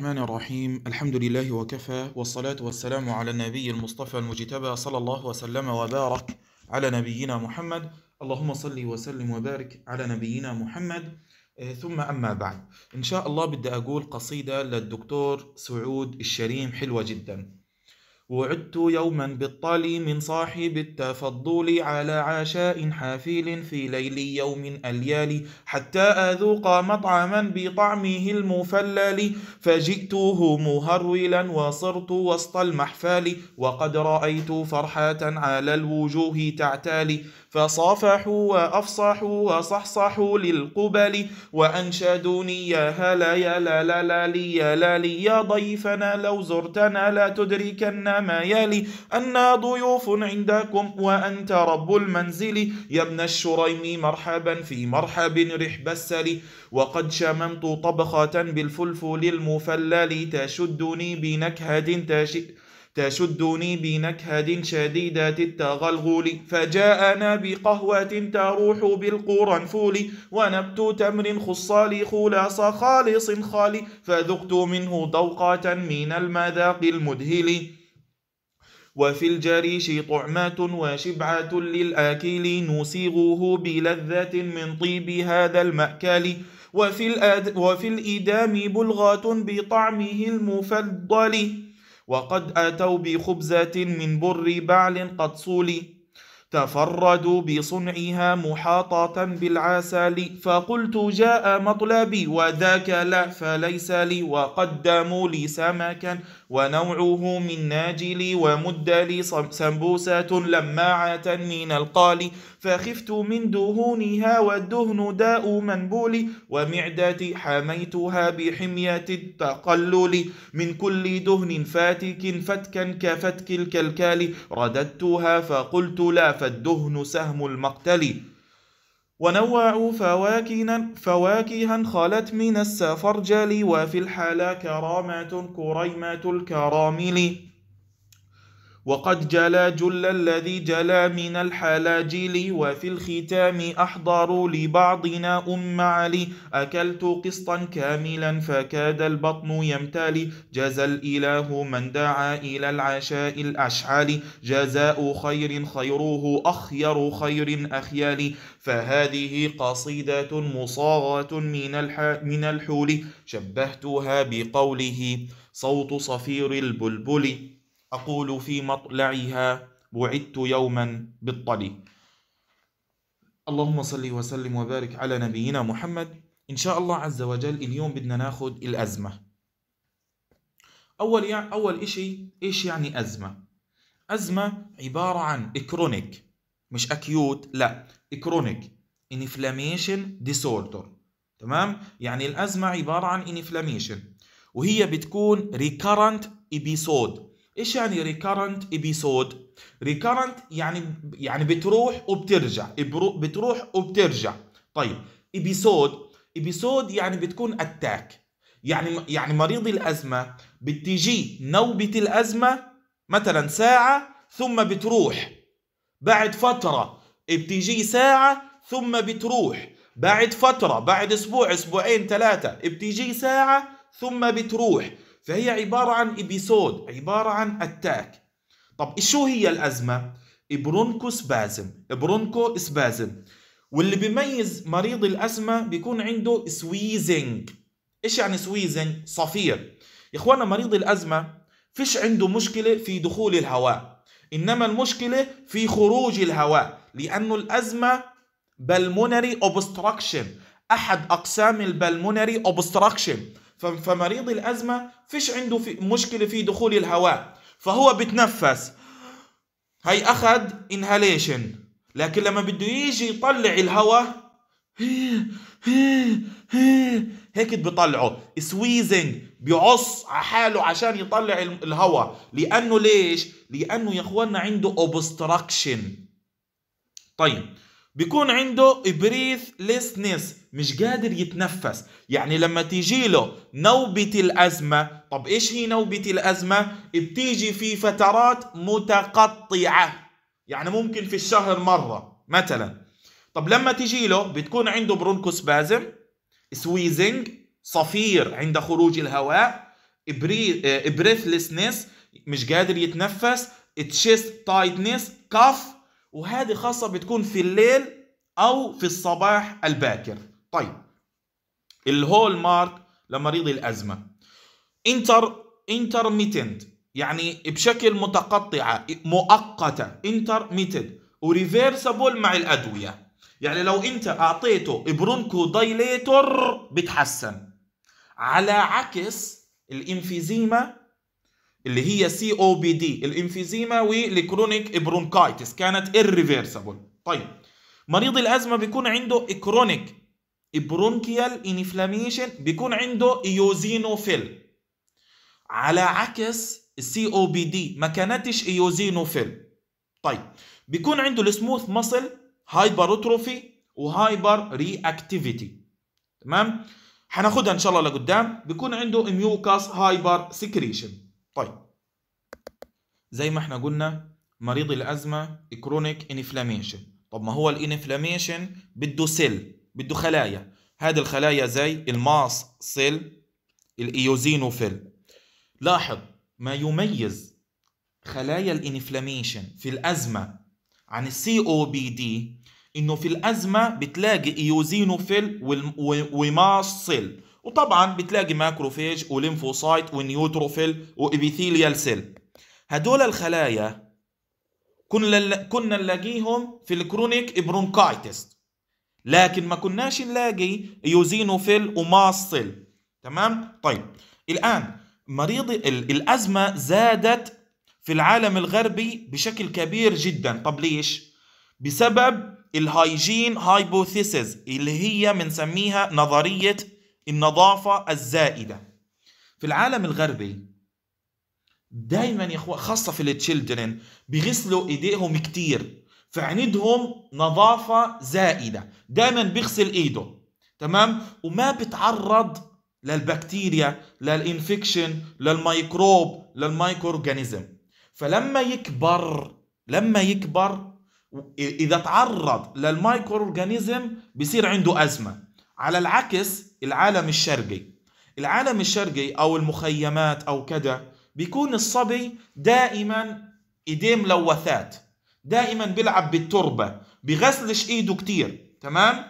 الرحمن الرحيم الحمد لله وكفى والصلاة والسلام على النبي المصطفى المجتبى صلى الله وسلم وبارك على نبينا محمد اللهم صل وسلم وبارك على نبينا محمد آه، ثم أما بعد إن شاء الله بدي أقول قصيدة للدكتور سعود الشريم حلوة جداً وعدت يوما بالطالي من صاحب التفضل على عشاء حافل في ليل يوم أليالي حتى أذوق مطعما بطعمه المفلل فجئته مهرولا وصرت وسط المحفال وقد رأيت فرحة على الوجوه تعتالي فصافحوا وأفصحوا وصحصحوا للقبل وأنشدوني يا هلا يا لا لا لا لي يا لا لي يا ضيفنا لو زرتنا لا تدركن ما يلي أنا ضيوف عندكم وأنت رب المنزل يا ابن الشريم مرحبا في مرحب رحب السلي وقد شممت طبخة بالفلفل المفلل تشدني بنكهة تشئ تشدني بنكهة شديدة التغلغل فجاءنا بقهوة تروح بالقرنفول ونبت تمر خصال خلاص خالص خالي فذقت منه ضوقة من المذاق المذهل وفي الجريش طعمات وشبعة للآكل نسيغه بلذة من طيب هذا المأكل وفي, الأد... وفي الإدام بلغة بطعمه المفضل وقد أتوا بخبزة من بر بعل قد صولي تفردوا بصنعها محاطة بالعسل فقلت جاء مطلبي وذاك لا فليس لي وقدموا لي سمكا ونوعه من ناجل ومدل سمبوسة لماعة من القال فخفت من دهونها والدهن داء منبول ومعدتي حميتها بحمية التقلل من كل دهن فاتك فتكا كفتك الكلكال رددتها فقلت لا فالدهن سهم المقتل ونوعوا فواكها, فواكها خلت من السفرجل وفي الحلا كرامة كريمة الكرامل وقد جلا جل الذي جلا من الحلاجل وفي الختام أحضروا لبعضنا أم علي أكلت قسطا كاملا فكاد البطن يمتلي جزى الإله من دعا إلى العشاء الأشعال جزاء خير خيره أخير خير أخيال فهذه قصيدة مصاغة من, الح... من الحول شبهتها بقوله صوت صفير البلبل أقول في مطلعها بعدت يوما بالطلي اللهم صل وسلم وبارك على نبينا محمد إن شاء الله عز وجل اليوم بدنا ناخد الأزمة أول يعني أول إشي إيش يعني أزمة أزمة عبارة عن إكرونيك مش أكيوت لا إكرونيك انفلاميشن ديسوردر تمام يعني الأزمة عبارة عن انفلاميشن وهي بتكون ريكارنت إبيسود ايش يعني ريكارنت ابيسود ريكارنت يعني يعني بتروح وبترجع بتروح وبترجع طيب ابيسود ابيسود يعني بتكون اتاك يعني يعني مريض الازمه بتجي نوبه الازمه مثلا ساعه ثم بتروح بعد فتره بتجي ساعه ثم بتروح بعد فتره بعد اسبوع اسبوعين ثلاثه بتجي ساعه ثم بتروح فهي عبارة عن إبيسود عبارة عن أتاك طب شو هي الأزمة؟ برونكو سبازم برونكو سبازم واللي بيميز مريض الأزمة بيكون عنده سويزنج إيش يعني سويزنج؟ صفير يا إخوانا مريض الأزمة فيش عنده مشكلة في دخول الهواء إنما المشكلة في خروج الهواء لأنه الأزمة بالمونري أوبستراكشن أحد أقسام البلمونري أوبستراكشن فمريض الأزمة فيش عنده في مشكلة في دخول الهواء فهو بتنفس هي أخذ انهاليشن لكن لما بده يجي يطلع الهواء هيك بطلعه سويزنج بيعص على حاله عشان يطلع الهواء لانه ليش لانه يا اخواننا عنده اوبستراكشن طيب بيكون عنده بريث ليسنس مش قادر يتنفس يعني لما تيجي له نوبة الأزمة طب إيش هي نوبة الأزمة بتيجي في فترات متقطعة يعني ممكن في الشهر مرة مثلا طب لما تيجي له بتكون عنده برونكوسبازم سويزنج صفير عند خروج الهواء بريث بريثلسنس مش قادر يتنفس تشيست تايتنس كاف وهذه خاصة بتكون في الليل أو في الصباح الباكر طيب الهول مارك لمريض الأزمة انتر انترميتنت يعني بشكل متقطعة مؤقتة انترميتنت وريفيرسابل مع الأدوية يعني لو أنت أعطيته برونكو دايليتور بتحسن على عكس الإنفيزيما اللي هي سي او بي دي الانفيزيما والكرونيك برونكايتس كانت irreversible طيب مريض الازمه بيكون عنده كرونيك برونكيال انفلاميشن بيكون عنده ايوزينوفيل على عكس السي او بي دي ما كانتش ايوزينوفيل طيب بيكون عنده السموث ماسل هايبروتروفي وهايبر رياكتيفيتي تمام هناخدها ان شاء الله لقدام بيكون عنده ميوكاس هايبر سكريشن طيب زي ما احنا قلنا مريض الازمه كرونيك انفلاميشن طب ما هو الانفلاميشن بده سيل بده خلايا هذه الخلايا زي الماس سيل الايوزينوفيل لاحظ ما يميز خلايا الانفلاميشن في الازمه عن السي او بي دي انه في الازمه بتلاقي ايوزينوفيل وماس سيل وطبعا بتلاقي ماكروفيج وليمفوسايت ونيوتروفيل وابيثيليال سيل هدول الخلايا كنا كنا نلاقيهم في الكرونيك برونكايتس لكن ما كناش نلاقي يوزينوفيل وماستل تمام طيب الان مريض الازمه زادت في العالم الغربي بشكل كبير جدا طب ليش بسبب الهايجين هايبوثيسز اللي هي بنسميها نظريه النظافة الزائدة في العالم الغربي دايما يا اخوان خاصة في التشيلدرن بيغسلوا ايديهم كتير فعندهم نظافة زائدة دايما بيغسل ايده تمام وما بتعرض للبكتيريا للانفكشن للميكروب للمايكرو فلما يكبر لما يكبر اذا تعرض للمايكرو بصير عنده ازمه على العكس العالم الشرقي العالم الشرقي او المخيمات او كذا بيكون الصبي دائما ايديه ملوثات دائما بيلعب بالتربه بغسلش ايده كتير تمام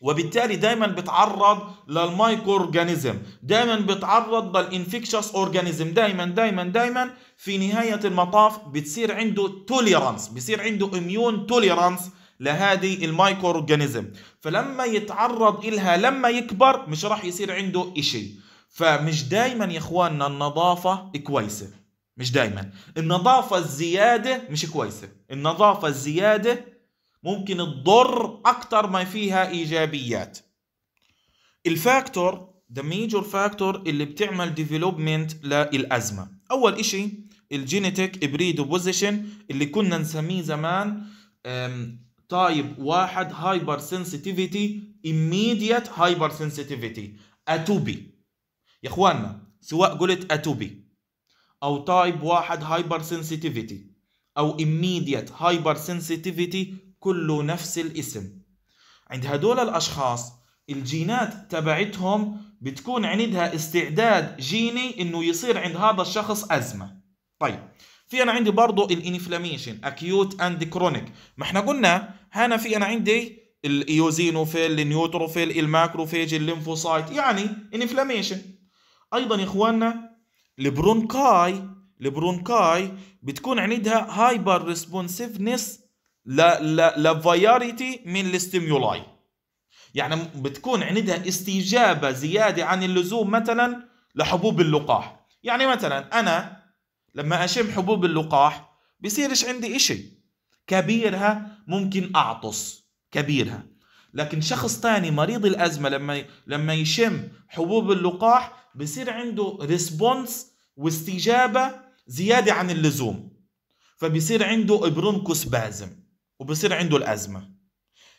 وبالتالي دايما بتعرض للمايكرو اورجانيزم دايما بتعرض للانفكشس اورجانيزم دايما دايما دايما في نهايه المطاف بتصير عنده توليرانس بصير عنده اميون توليرانس لهذه المايكرو اورجانيزم فلما يتعرض إلها لما يكبر مش راح يصير عنده إشي فمش دايما يا اخواننا النظافة كويسة مش دايما النظافة الزيادة مش كويسة النظافة الزيادة ممكن تضر أكتر ما فيها إيجابيات الفاكتور ذا ميجور فاكتور اللي بتعمل ديفلوبمنت للأزمة أول إشي الجينيتيك بريدوبوزيشن اللي كنا نسميه زمان تايب واحد هايبر سنسيتيفيتي immediate هايبر سنسيتيفيتي اتوبي يا اخوانا سواء قلت اتوبي او تايب واحد هايبر سنسيتيفيتي او immediate هايبر سنسيتيفيتي كله نفس الاسم عند هدول الاشخاص الجينات تبعتهم بتكون عندها استعداد جيني انه يصير عند هذا الشخص ازمه طيب في انا عندي برضه الانفلاميشن اكيوت اند كرونيك ما احنا قلنا هنا في انا عندي الايوزينوفيل النيوتروفيل الماكروفيج الليمفوسايت يعني انفلاميشن ايضا يا اخواننا البرونكاي البرونكاي بتكون عندها هايبر ريسبونسيفنس لفايريتي من الاستيمولاي يعني بتكون عندها استجابه زياده عن اللزوم مثلا لحبوب اللقاح يعني مثلا انا لما اشم حبوب اللقاح بصيرش عندي اشي كبيرها ممكن اعطس كبيرها لكن شخص تاني مريض الازمه لما لما يشم حبوب اللقاح بصير عنده ريسبونس واستجابه زياده عن اللزوم فبصير عنده برونكوس بازم وبصير عنده الازمه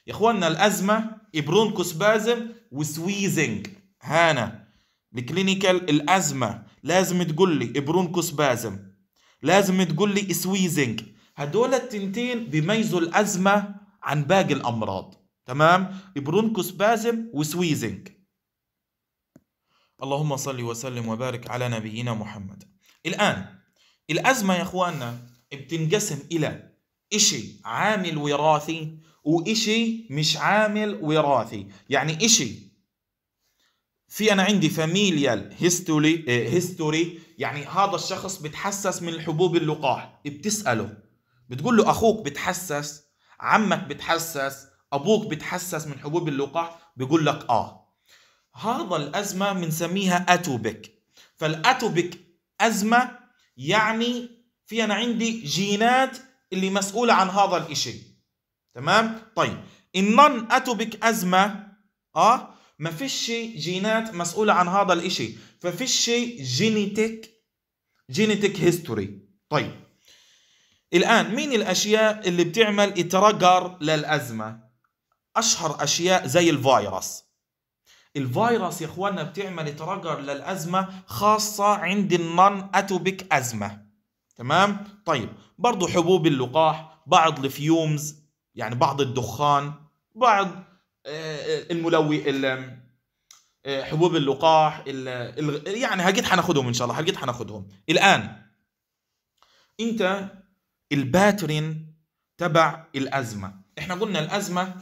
يا اخوانا الازمه برونكوس بازم وسويزنج هانا الكلينيكال الازمه لازم تقول لي برونكوس بازم لازم تقول لي سويزنج هدول التنتين بيميزوا الأزمة عن باقي الأمراض تمام برونكوس بازم وسويزنج اللهم صل وسلم وبارك على نبينا محمد الآن الأزمة يا إخواننا بتنقسم إلى إشي عامل وراثي وإشي مش عامل وراثي يعني إشي في أنا عندي فاميليال هيستوري هيستوري يعني هذا الشخص بتحسس من الحبوب اللقاح بتسأله بتقول له اخوك بتحسس عمك بتحسس ابوك بتحسس من حبوب اللقاح بيقول لك اه هذا الازمه بنسميها اتوبيك فالاتوبيك ازمه يعني في انا عندي جينات اللي مسؤوله عن هذا الاشي تمام طيب النون اتوبيك ازمه اه ما فيش جينات مسؤوله عن هذا الاشي ففيش جينيتك جينيتك هيستوري طيب الآن مين الأشياء اللي بتعمل اترجر للأزمة أشهر أشياء زي الفيروس الفيروس يا اخوانا بتعمل ترجر للازمه خاصه عند النون اتوبيك ازمه تمام طيب برضو حبوب اللقاح بعض الفيومز يعني بعض الدخان بعض آه، آه، الملوي آه، حبوب اللقاح يعني هجيت حناخدهم ان شاء الله هجيت حناخدهم الان انت الباترن تبع الازمه احنا قلنا الازمه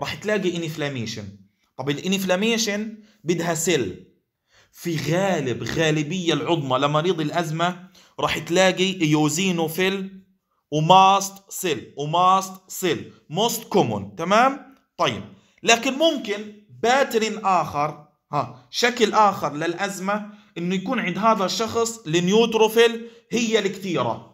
راح تلاقي انفلاميشن طب الانفلاميشن بدها سيل في غالب غالبية العظمى لمريض الأزمة راح تلاقي ايوزينوفيل وماست سيل وماست سيل موست كومون تمام طيب لكن ممكن باترن آخر ها شكل آخر للأزمة انه يكون عند هذا الشخص النيوتروفيل هي الكثيره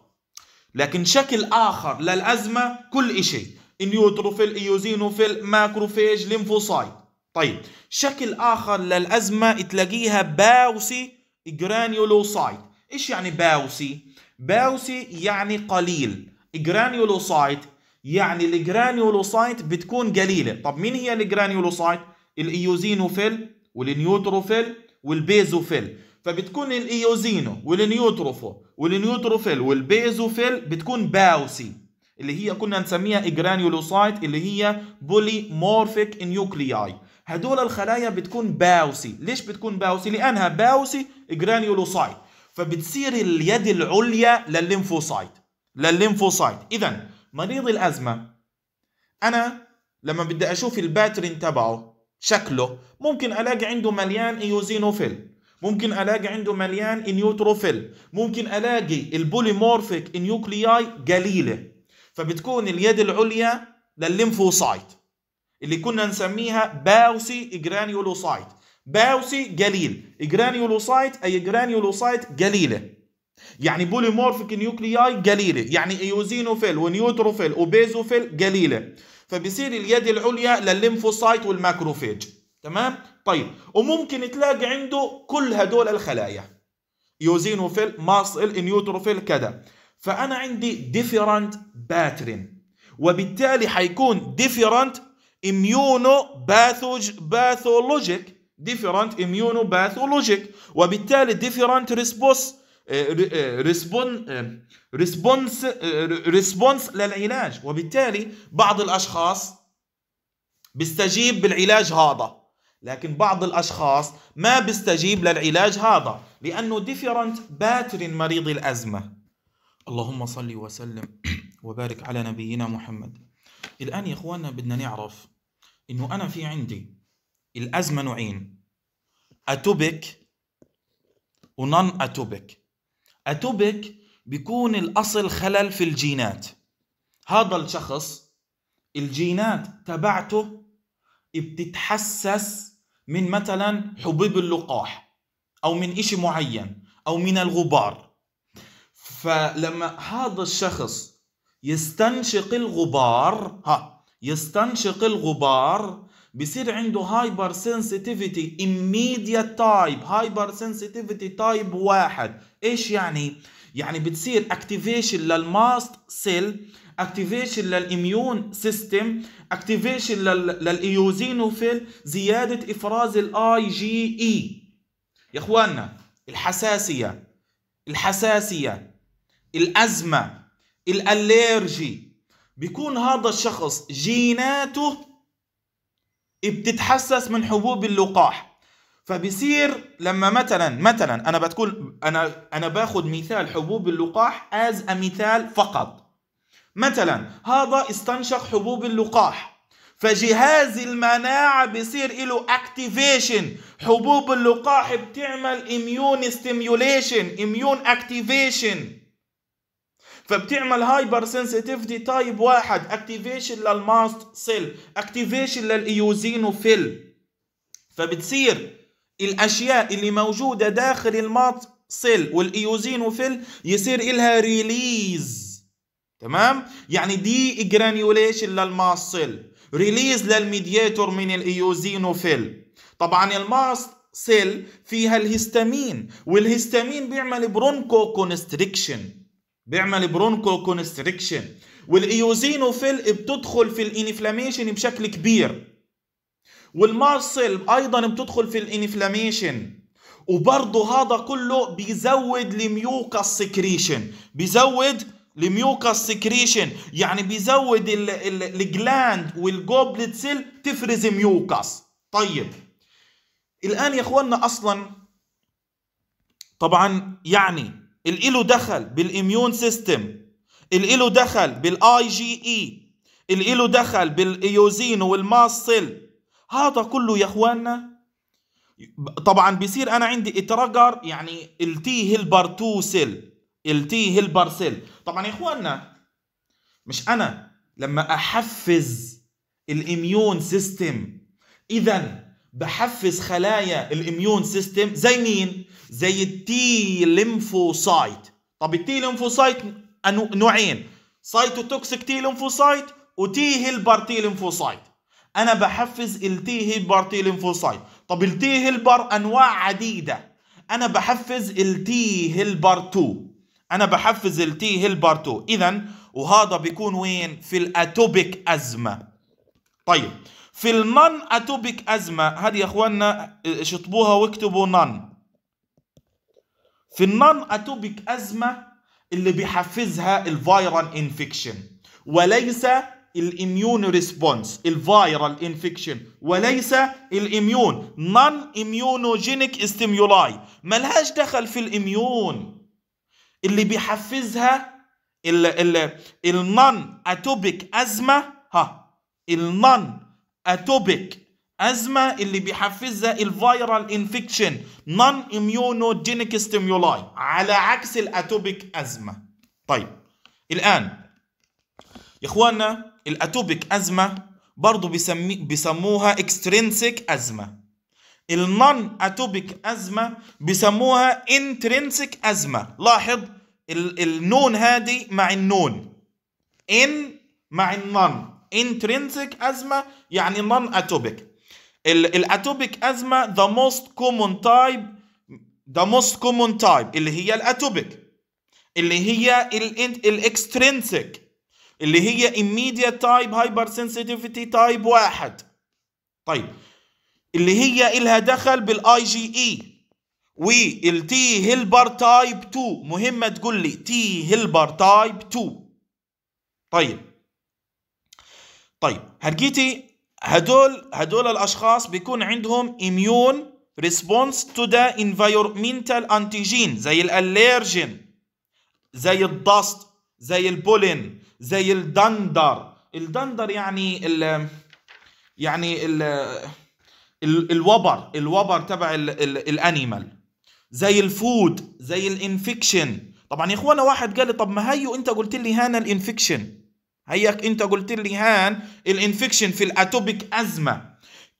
لكن شكل آخر للأزمة كل شيء نيوتروفيل ايوزينوفيل ماكروفيج ليمفوسايت طيب شكل آخر للأزمة تلاقيها باوسي جرانيولوسايت إيش يعني باوسي؟ باوسي يعني قليل جرانيولوسايت يعني الجرانيولوسايت بتكون قليلة طب مين هي الجرانيولوسايت؟ الايوزينوفيل والنيوتروفيل والبيزوفيل فبتكون الايوزينو والنيوتروفو والنيوتروفيل والبيزوفيل بتكون باوسي اللي هي كنا نسميها اجرانيولوسايت اللي هي بوليمورفيك نيوكلياي هدول الخلايا بتكون باوسي ليش بتكون باوسي لانها باوسي اجرانيولوسايت فبتصير اليد العليا للليمفوسايت للليمفوسايت اذا مريض الازمه انا لما بدي اشوف الباترن تبعه شكله ممكن الاقي عنده مليان ايوزينوفيل ممكن الاقي عنده مليان نيوتروفيل ممكن الاقي البوليمورفيك نيوكلياي قليله فبتكون اليد العليا للليمفوسايت اللي كنا نسميها باوسي جرانيولوسايت باوسي قليل جرانيولوسايت اي جرانيولوسايت قليله يعني بوليمورفيك نيوكلياي قليله يعني ايوزينوفيل ونيوتروفيل وبيزوفيل قليله فبصير اليد العليا للليمفوسايت والماكروفيج تمام طيب وممكن تلاقي عنده كل هدول الخلايا يوزينوفيل ماسل نيوتروفيل كذا فانا عندي ديفيرنت باترن وبالتالي حيكون ديفيرنت اميونو باثوج باثولوجيك ديفيرنت اميونو باثولوجيك وبالتالي ديفيرنت ريسبوس ريسبونس ريسبونس للعلاج وبالتالي بعض الاشخاص بيستجيب بالعلاج هذا لكن بعض الأشخاص ما بيستجيب للعلاج هذا لأنه ديفيرنت باتر مريض الأزمة اللهم صل وسلم وبارك على نبينا محمد الآن يا إخواننا بدنا نعرف إنه أنا في عندي الأزمة نوعين أتوبك ونن أتوبك أتوبك بيكون الأصل خلل في الجينات هذا الشخص الجينات تبعته بتتحسس من مثلا حبوب اللقاح او من إشي معين او من الغبار فلما هذا الشخص يستنشق الغبار ها يستنشق الغبار بصير عنده هايبر سنسيتيفيتي immediate تايب هايبر سنسيتيفيتي تايب واحد ايش يعني؟ يعني بتصير اكتيفيشن للماست سيل اكتيفيشن للاميون سيستم اكتيفيشن للايوزينوفيل زياده افراز الاي جي اي e. يا اخواننا الحساسيه الحساسيه الازمه الالرجي بيكون هذا الشخص جيناته بتتحسس من حبوب اللقاح فبصير لما مثلا مثلا انا بتكون انا انا باخذ مثال حبوب اللقاح از مثال فقط مثلا هذا استنشق حبوب اللقاح فجهاز المناعة بصير له اكتيفيشن حبوب اللقاح بتعمل اميون ستيميوليشن اميون اكتيفيشن فبتعمل هايبر سنسيتيفيتي تايب واحد اكتيفيشن للماست سيل اكتيفيشن للايوزينوفيل فبتصير الاشياء اللي موجوده داخل الماست سيل والايوزينوفيل يصير إلها ريليز تمام يعني دي جرانيوليشن للماست سيل ريليز للميدياتور من الايوزينوفيل طبعا الماست سيل فيها الهستامين والهستامين بيعمل برونكو كونستريكشن بيعمل برونكو كونستريكشن والايوزينوفيل بتدخل في الانفلاميشن بشكل كبير والمارسل ايضا بتدخل في الانفلاميشن وبرضه هذا كله بيزود الميوكا سكريشن بيزود الميوكا سكريشن يعني بيزود الجلاند والجوبلت سيل تفرز ميوكاس طيب الان يا اخواننا اصلا طبعا يعني اللي له دخل بالاميون سيستم اللي له دخل بالاي جي اي اللي له دخل بالايوزين والماس سيل هذا كله يا اخواننا طبعا بيصير انا عندي اترجر يعني التي هيلبر تو سيل التي هيلبر سيل طبعا يا اخواننا مش انا لما احفز الاميون سيستم اذا بحفز خلايا الاميون سيستم زي مين؟ زي التي ليمفوسايت طب التي ليمفوسايت نوعين سايتوتوكسيك تي ليمفوسايت وتي هيلبر تي ليمفوسايت انا بحفز التي هيلبر تي ليمفوسايت طب التي هيلبر انواع عديده انا بحفز التي هيلبر 2 انا بحفز التي هيلبر 2 اذا وهذا بيكون وين في الاتوبيك ازمه طيب في النن اتوبيك ازمه هذه يا اخواننا شطبوها واكتبوا نن في النن اتوبيك ازمه اللي بيحفزها الفيرال انفكشن وليس الاميون ريسبونس الفيرال انفكشن وليس الاميون نون اميونوجينيك ستيمولاي ملهاش دخل في الاميون اللي بيحفزها النون اتوبيك ازمه ها النون اتوبيك أزمة اللي بيحفزها الفيرال انفكشن نون اميونوجينيك ستيمولاي على عكس الاتوبيك أزمة طيب الآن يا إخوانا الاتوبيك أزمة برضو بيسمي بيسموها اكسترينسيك أزمة النون اتوبيك أزمة بيسموها انترينسيك أزمة لاحظ النون هذه مع النون ان مع النون intrinsic asthma يعني non atopic الاتوبيك ازمه ذا موست كومون تايب ذا موست كومون تايب اللي هي الاتوبيك اللي هي الاكسترنسك اللي هي immediate تايب هايبر سنسيتيفيتي تايب واحد طيب اللي هي إلها دخل بالاي جي اي والتي هيلبر تايب 2 مهمه تقول لي تي هيلبر تايب 2 طيب طيب هلقيتي هدول هدول الاشخاص بيكون عندهم immune response to the environmental انتيجين زي الالرجين زي الضست زي البولين زي الدندر الدندر يعني ال يعني ال الوبر الوبر تبع الانيمال زي الفود زي الانفكشن طبعا يا اخوانا واحد قال لي طب ما هيو انت قلت لي هانا الانفكشن هيك انت قلت لي هان الانفكشن في الاتوبيك ازمه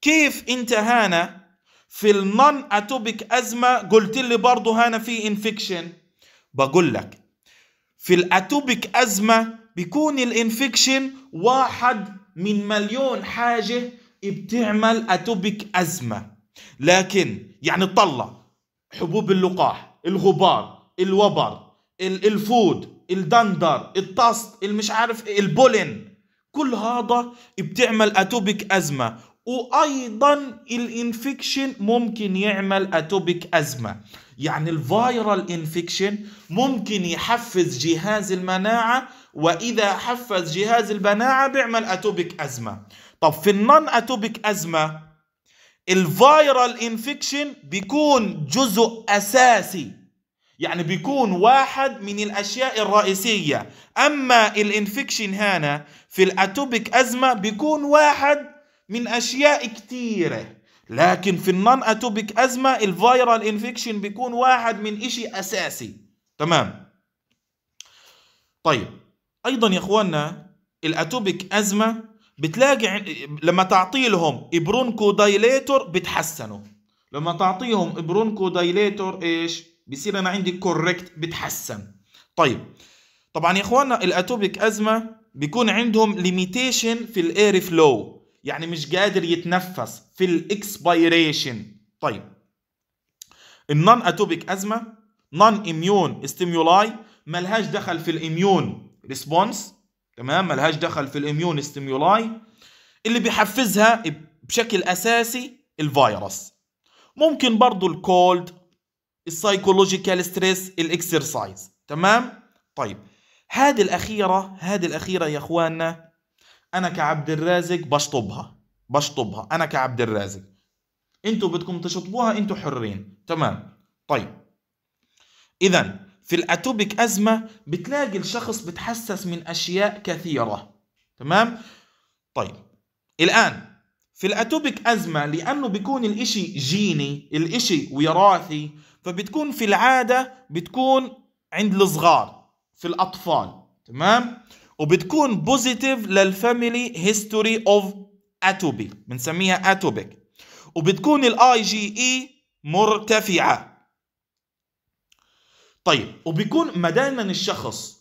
كيف انت هانا في النون اتوبيك ازمه قلت لي برضه هانا في انفكشن بقول لك في الاتوبيك ازمه بيكون الانفكشن واحد من مليون حاجه بتعمل اتوبيك ازمه لكن يعني اطلع حبوب اللقاح الغبار الوبر الفود الدندر الطست المش عارف إيه، البولن كل هذا بتعمل اتوبيك ازمه وايضا الانفكشن ممكن يعمل اتوبيك ازمه يعني الفايرال انفكشن ممكن يحفز جهاز المناعه واذا حفز جهاز المناعه بيعمل اتوبيك ازمه طب في النون اتوبيك ازمه الفايرال انفكشن بيكون جزء اساسي يعني بيكون واحد من الأشياء الرئيسية أما الانفكشن هنا في الأتوبيك أزمة بيكون واحد من أشياء كتيرة لكن في النون أتوبيك أزمة الفيرال انفكشن بيكون واحد من إشي أساسي تمام طيب أيضا يا إخواننا الأتوبيك أزمة بتلاقي لما تعطي لهم برونكو دايليتور بتحسنوا لما تعطيهم برونكو دايليتور ايش بصير انا عندي كوركت بتحسن طيب طبعا يا اخوانا الاتوبيك ازمه بيكون عندهم ليميتيشن في الاير فلو يعني مش قادر يتنفس في الاكسبيريشن طيب النون اتوبيك ازمه نون اميون ستيمولاي ملهاش دخل في الاميون ريسبونس تمام ملهاش دخل في الاميون ستيمولاي اللي بيحفزها بشكل اساسي الفيروس ممكن برضو الكولد السايكولوجيكال ستريس الاكسرسايز تمام طيب هذه الاخيره هذه الاخيره يا اخواننا انا كعبد الرازق بشطبها بشطبها انا كعبد الرازق انتوا بدكم تشطبوها انتوا حرين تمام طيب اذا في الاتوبيك ازمه بتلاقي الشخص بتحسس من اشياء كثيره تمام طيب الان في الاتوبيك ازمه لانه بيكون الاشي جيني الاشي وراثي فبتكون في العاده بتكون عند الصغار في الاطفال تمام وبتكون بوزيتيف للفاميلي هيستوري اوف اتوبي بنسميها اتوبيك وبتكون الاي جي اي e مرتفعه طيب وبيكون ما دائما الشخص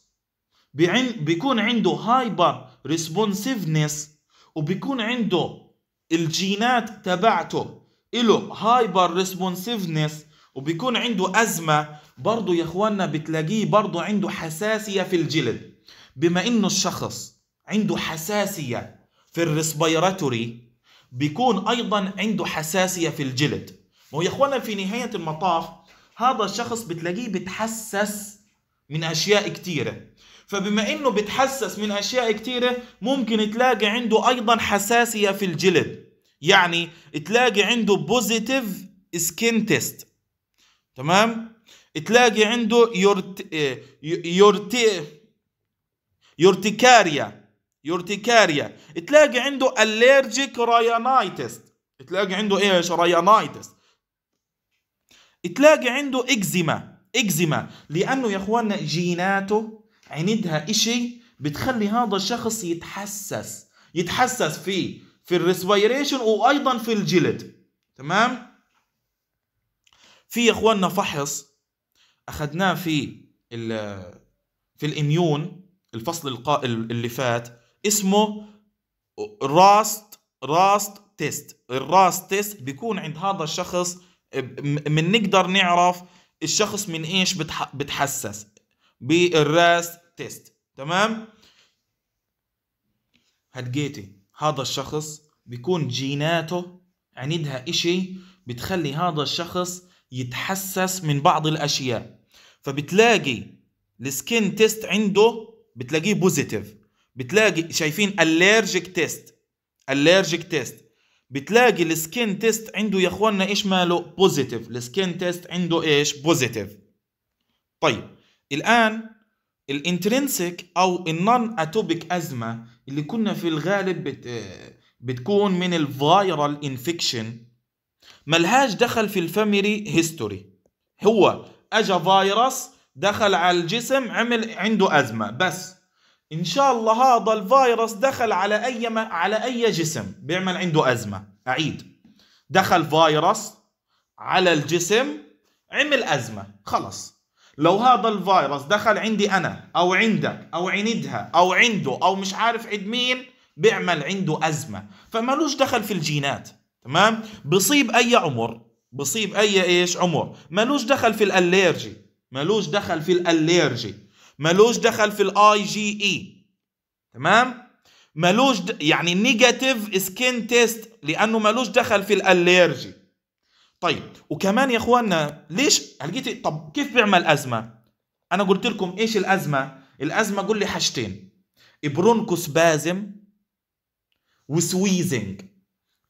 بيكون عنده هايبر ريسبونسيفنس وبيكون عنده الجينات تبعته له هايبر ريسبونسيفنس وبيكون عنده أزمة برضه يا إخواننا بتلاقيه برضه عنده حساسية في الجلد بما إنه الشخص عنده حساسية في الريسبيراتوري بيكون أيضا عنده حساسية في الجلد ما يا إخواننا في نهاية المطاف هذا الشخص بتلاقيه بتحسس من أشياء كتيرة فبما إنه بتحسس من أشياء كتيرة ممكن تلاقي عنده أيضا حساسية في الجلد يعني تلاقي عنده بوزيتيف سكين تيست تمام تلاقي عنده يورت... إيه، يورت... يورتيكاريا يورتيكاريا تلاقي عنده اليرجيك رايانايتس تلاقي عنده ايش رايانايتس تلاقي عنده اكزيما اكزيما لانه يا اخواننا جيناته عندها اشي بتخلي هذا الشخص يتحسس يتحسس في في الريسبيريشن وايضا في الجلد تمام في يا اخواننا فحص اخذناه في في الاميون الفصل اللي فات اسمه راست راست تيست الراست تيست بيكون عند هذا الشخص من نقدر نعرف الشخص من ايش بتحسس بالراست تيست تمام هتجيتي هذا الشخص بيكون جيناته عندها اشي بتخلي هذا الشخص يتحسس من بعض الاشياء فبتلاقي السكين تيست عنده بتلاقيه بوزيتيف بتلاقي شايفين allergic تيست allergic تيست بتلاقي السكين تيست عنده يا اخواننا ايش ماله بوزيتيف السكين تيست عنده ايش بوزيتيف طيب الان الانترنسك او النون اتوبيك ازمه اللي كنا في الغالب بت بتكون من الفيرال انفكشن ملهاش دخل في الفاميلي هيستوري هو اجى فيروس دخل على الجسم عمل عنده ازمه بس ان شاء الله هذا الفيروس دخل على اي ما على اي جسم بيعمل عنده ازمه اعيد دخل فيروس على الجسم عمل ازمه خلص لو هذا الفيروس دخل عندي انا او عندك او عندها او عنده او مش عارف عند مين بيعمل عنده ازمه فمالوش دخل في الجينات تمام بصيب اي عمر بصيب اي ايش عمر ملوش دخل في الاليرجي ملوش دخل في الاليرجي ملوش دخل في الاي جي اي تمام ملوش د... يعني نيجاتيف سكين تيست لانه ملوش دخل في الاليرجي طيب وكمان يا اخواننا ليش لقيت طب كيف بيعمل ازمه انا قلت لكم ايش الازمه الازمه قول لي حاجتين برونكوسبازم وسويزنج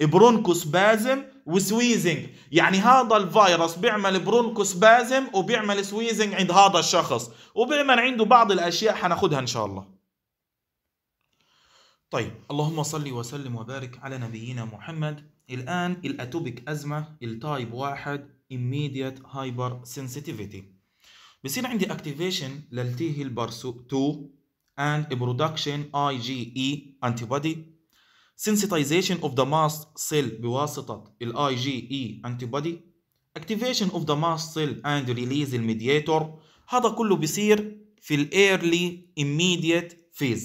برونكوسبازم وسويزنج يعني هذا الفيروس بيعمل برونكوسبازم وبيعمل سويزنج عند هذا الشخص وبيعمل عنده بعض الاشياء حناخدها ان شاء الله طيب اللهم صل وسلم وبارك على نبينا محمد الآن الأتوبيك أزمة التايب واحد immediate هايبر سنسيتيفيتي بصير عندي activation للتي هيلبر 2 and production IgE antibody sensitization of the mast cell بواسطة ال IgE antibody activation of the mast cell and release mediator هذا كله بيصير في ال early immediate phase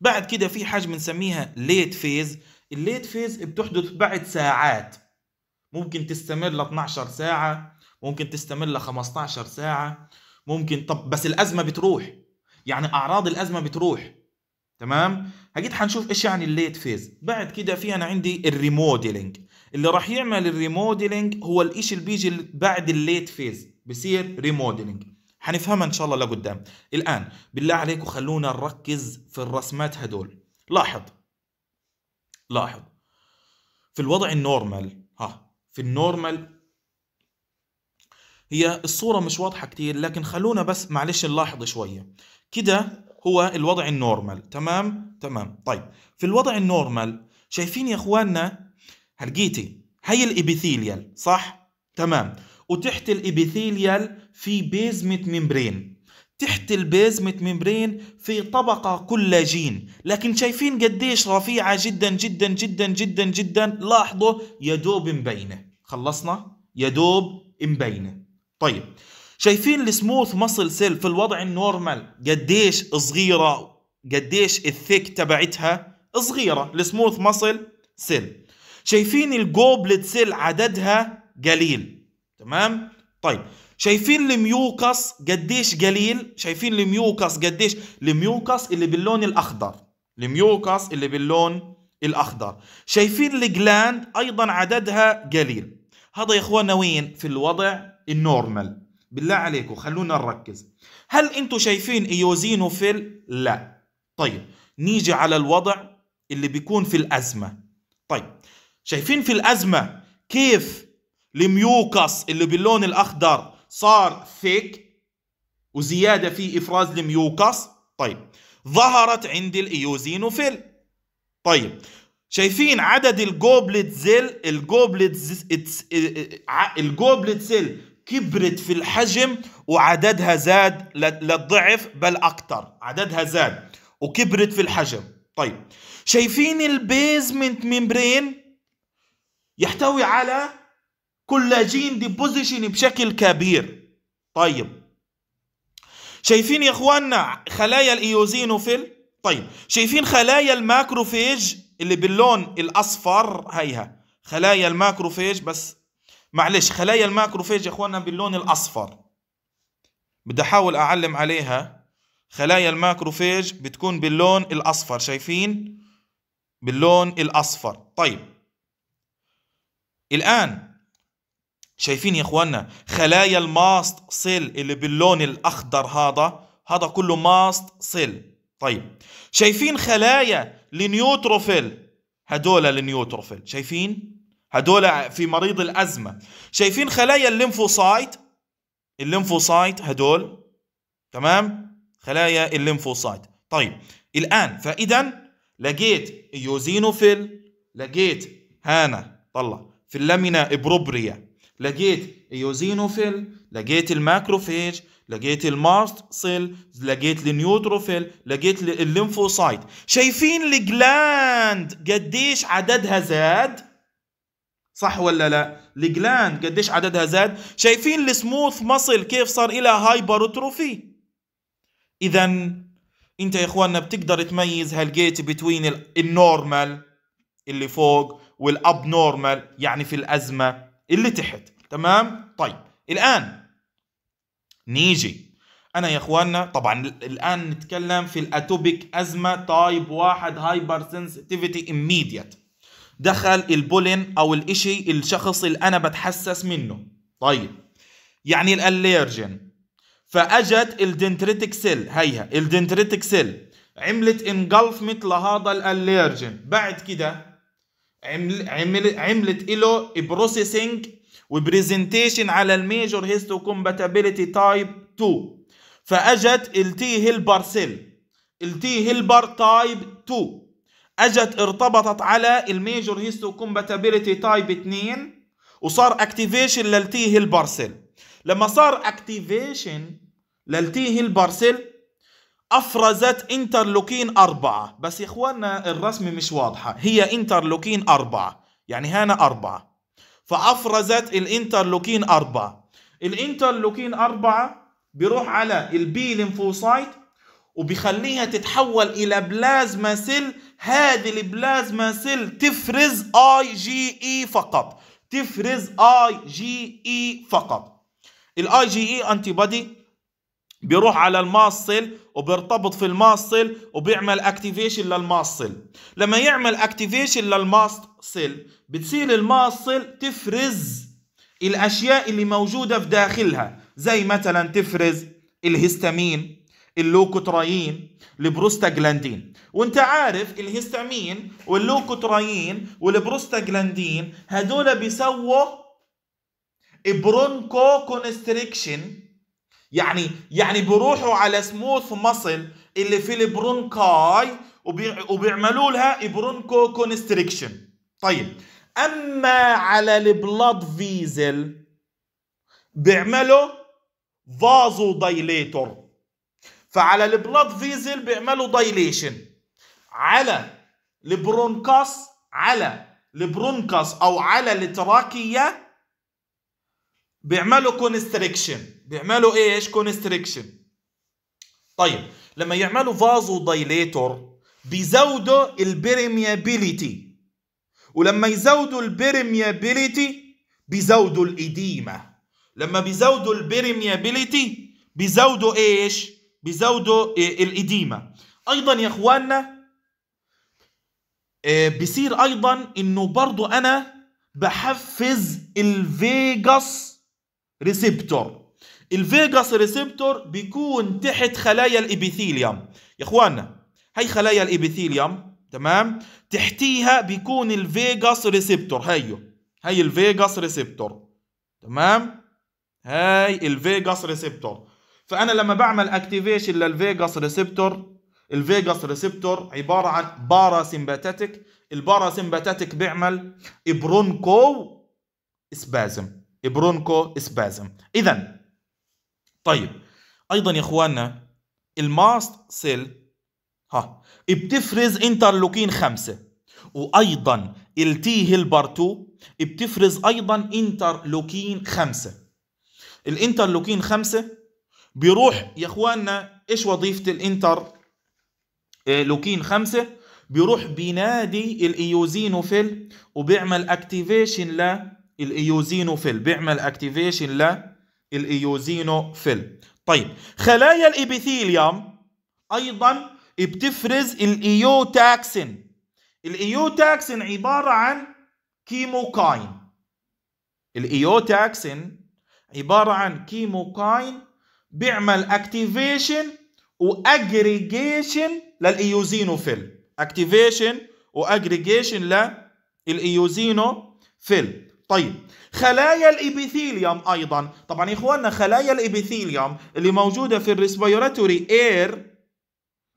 بعد كده في حاجة بنسميها late phase ال late phase بتحدث بعد ساعات ممكن تستمر ل 12 ساعة ممكن تستمر ل 15 ساعة ممكن طب بس الأزمة بتروح يعني أعراض الأزمة بتروح تمام اكيد حنشوف ايش يعني الليت فيز بعد كده في انا عندي الريموديلنج اللي راح يعمل الريموديلنج هو الإشي اللي بيجي بعد الليت فيز بصير ريموديلنج حنفهمها ان شاء الله لقدام الان بالله عليكم خلونا نركز في الرسمات هدول لاحظ لاحظ في الوضع النورمال ها في النورمال هي الصورة مش واضحة كتير لكن خلونا بس معلش نلاحظ شوية كده هو الوضع النورمال تمام تمام طيب في الوضع النورمال شايفين يا اخواننا هلقيتي هي الابيثيليال صح تمام وتحت الابيثيليال في بيزمت ممبرين تحت البيزمت ممبرين في طبقة كولاجين لكن شايفين قديش رفيعة جدا جدا جدا جدا جدا لاحظوا يدوب مبينة خلصنا يدوب مبينة طيب شايفين السموث مصل سيل في الوضع النورمال قديش صغيره قديش الثيك تبعتها صغيره السموث مصل سيل شايفين الجوبلت سيل عددها قليل تمام طيب شايفين الميوكس قديش قليل شايفين الميوكس قديش الميوكس اللي باللون الاخضر الميوكس اللي باللون الاخضر شايفين الجلاند ايضا عددها قليل هذا يا اخوانا وين في الوضع النورمال بالله عليكم خلونا نركز هل انتم شايفين ايوزينوفيل لا طيب نيجي على الوضع اللي بيكون في الازمه طيب شايفين في الازمه كيف الميوكس اللي باللون الاخضر صار ثيك وزياده في افراز الميوكس طيب ظهرت عند الايوزينوفيل طيب شايفين عدد الجوبلت زيل الجوبلت آه، آه، الجوبلت سيل كبرت في الحجم وعددها زاد للضعف بل اكثر عددها زاد وكبرت في الحجم طيب شايفين البيزمنت ميمبرين يحتوي على كولاجين ديبوزيشن بشكل كبير طيب شايفين يا اخواننا خلايا الايوزينوفيل طيب شايفين خلايا الماكروفيج اللي باللون الاصفر هيها خلايا الماكروفيج بس معلش خلايا الماكروفاج يا اخوانا باللون الاصفر بدي احاول اعلم عليها خلايا الماكروفاج بتكون باللون الاصفر شايفين باللون الاصفر طيب الان شايفين يا اخوانا خلايا الماست سيل اللي باللون الاخضر هذا هذا كله ماست سيل طيب شايفين خلايا النيوتروفيل هدول النيوتروفيل شايفين هدول في مريض الأزمة شايفين خلايا الليمفوسايت الليمفوسايت هدول تمام خلايا الليمفوسايت طيب الآن فإذا لقيت يوزينوفيل لقيت هانا طلع في اللامينا إبروبريا لقيت يوزينوفيل لقيت الماكروفيج لقيت الماست سيل لقيت النيوتروفيل لقيت الليمفوسايت شايفين الجلاند قديش عددها زاد صح ولا لا الجلاند قديش عددها زاد شايفين السموث مصل كيف صار الى هايبروتروفي اذا انت يا اخواننا بتقدر تميز هالجيت بتوين النورمال اللي فوق والاب نورمال يعني في الازمه اللي تحت تمام طيب الان نيجي انا يا اخواننا طبعا الان نتكلم في الاتوبيك ازمه تايب واحد هايبر سنسيتيفيتي اميديت دخل البولين او الاشي الشخص اللي انا بتحسس منه طيب يعني الاليرجين فاجت الدنتريتك سيل هيها الدنتريتك سيل عملت انجلفمنت لهذا الاليرجين بعد كده عمل عمل عملت له بروسيسنج وبرزنتيشن على الميجور هيستو كومباتابيلتي تايب 2 فاجت التي هيلبر سيل التي هيلبر تايب 2 اجت ارتبطت على الميجور هيستو كومباتابيلتي تايب 2 وصار اكتيفيشن للتي هيل بارسل لما صار اكتيفيشن للتي هيل بارسل افرزت انترلوكين أربعة بس يا اخواننا الرسمة مش واضحة هي انترلوكين أربعة يعني هنا أربعة فافرزت الانترلوكين أربعة الانترلوكين أربعة بيروح على البي لينفوسايت وبيخليها تتحول الى بلازما سيل هذه البلازما سيل تفرز اي جي اي فقط تفرز اي جي اي فقط الاي جي اي انتي بادي بيروح على الماصل وبيرتبط في الماصل وبيعمل اكتيفيشن للماصل لما يعمل اكتيفيشن للماصل بتصير الماصل تفرز الاشياء اللي موجوده في داخلها زي مثلا تفرز الهستامين اللوكوترايين البروستاجلاندين وانت عارف الهستامين واللوكوترايين والبروستاجلاندين هدول بيسووا برونكو كونستريكشن يعني يعني بيروحوا على سموث مصل اللي في البرونكاي وبيعملوا لها برونكو كونستريكشن طيب اما على البلاد فيزل بيعملوا فازو دايليتور فعلى البلاد فيزل بيعملوا دايليشن على البرونكاس على البرونكاس او على التراكيه بيعملوا كونستريكشن بيعملوا ايش كونستريكشن طيب لما يعملوا فازو دايليتور بيزودوا البريميابيليتي ولما يزودوا البريميابيليتي بيزودوا الإديمة لما بيزودوا البريميابيليتي بيزودوا ايش بيزودوا إيه، الإديمة أيضا يا إخواننا إيه، بصير أيضا إنه برضو أنا بحفز الفيجاس ريسبتور الفيجاس ريسبتور بيكون تحت خلايا الإبيثيليوم يا إخواننا هي خلايا الإبيثيليوم تمام تحتيها بيكون الفيجاس ريسبتور هيو هي الفيجاس ريسبتور تمام هاي الفيجاس ريسبتور فانا لما بعمل اكتيفيشن للفيجاس ريسبتور الفيجاس ريسبتور عباره عن باراسمباتيتك الباراسمباتيتك بيعمل برونكو اسبازم برونكو اسبازم اذا طيب ايضا يا اخواننا الماست سيل ها بتفرز انترلوكين خمسة وايضا التي هيلبر 2 بتفرز ايضا انترلوكين خمسة الانترلوكين خمسة بيروح يا اخواننا ايش وظيفه الانتر إيه، لوكين خمسة بيروح بينادي الايوزينوفيل وبيعمل اكتيفيشن للايوزينوفيل بيعمل اكتيفيشن للايوزينوفيل طيب خلايا الابيثيليوم ايضا بتفرز الايوتاكسين الايوتاكسين عباره عن كيموكاين الايوتاكسين عباره عن كيموكاين بيعمل اكتيفيشن واجريجيشن للايوزينوفيل اكتيفيشن واجريجيشن للايوزينوفيل طيب خلايا الابيثيليوم ايضا طبعا يا اخواننا خلايا الابيثيليوم اللي موجوده في الريسبيراتوري اير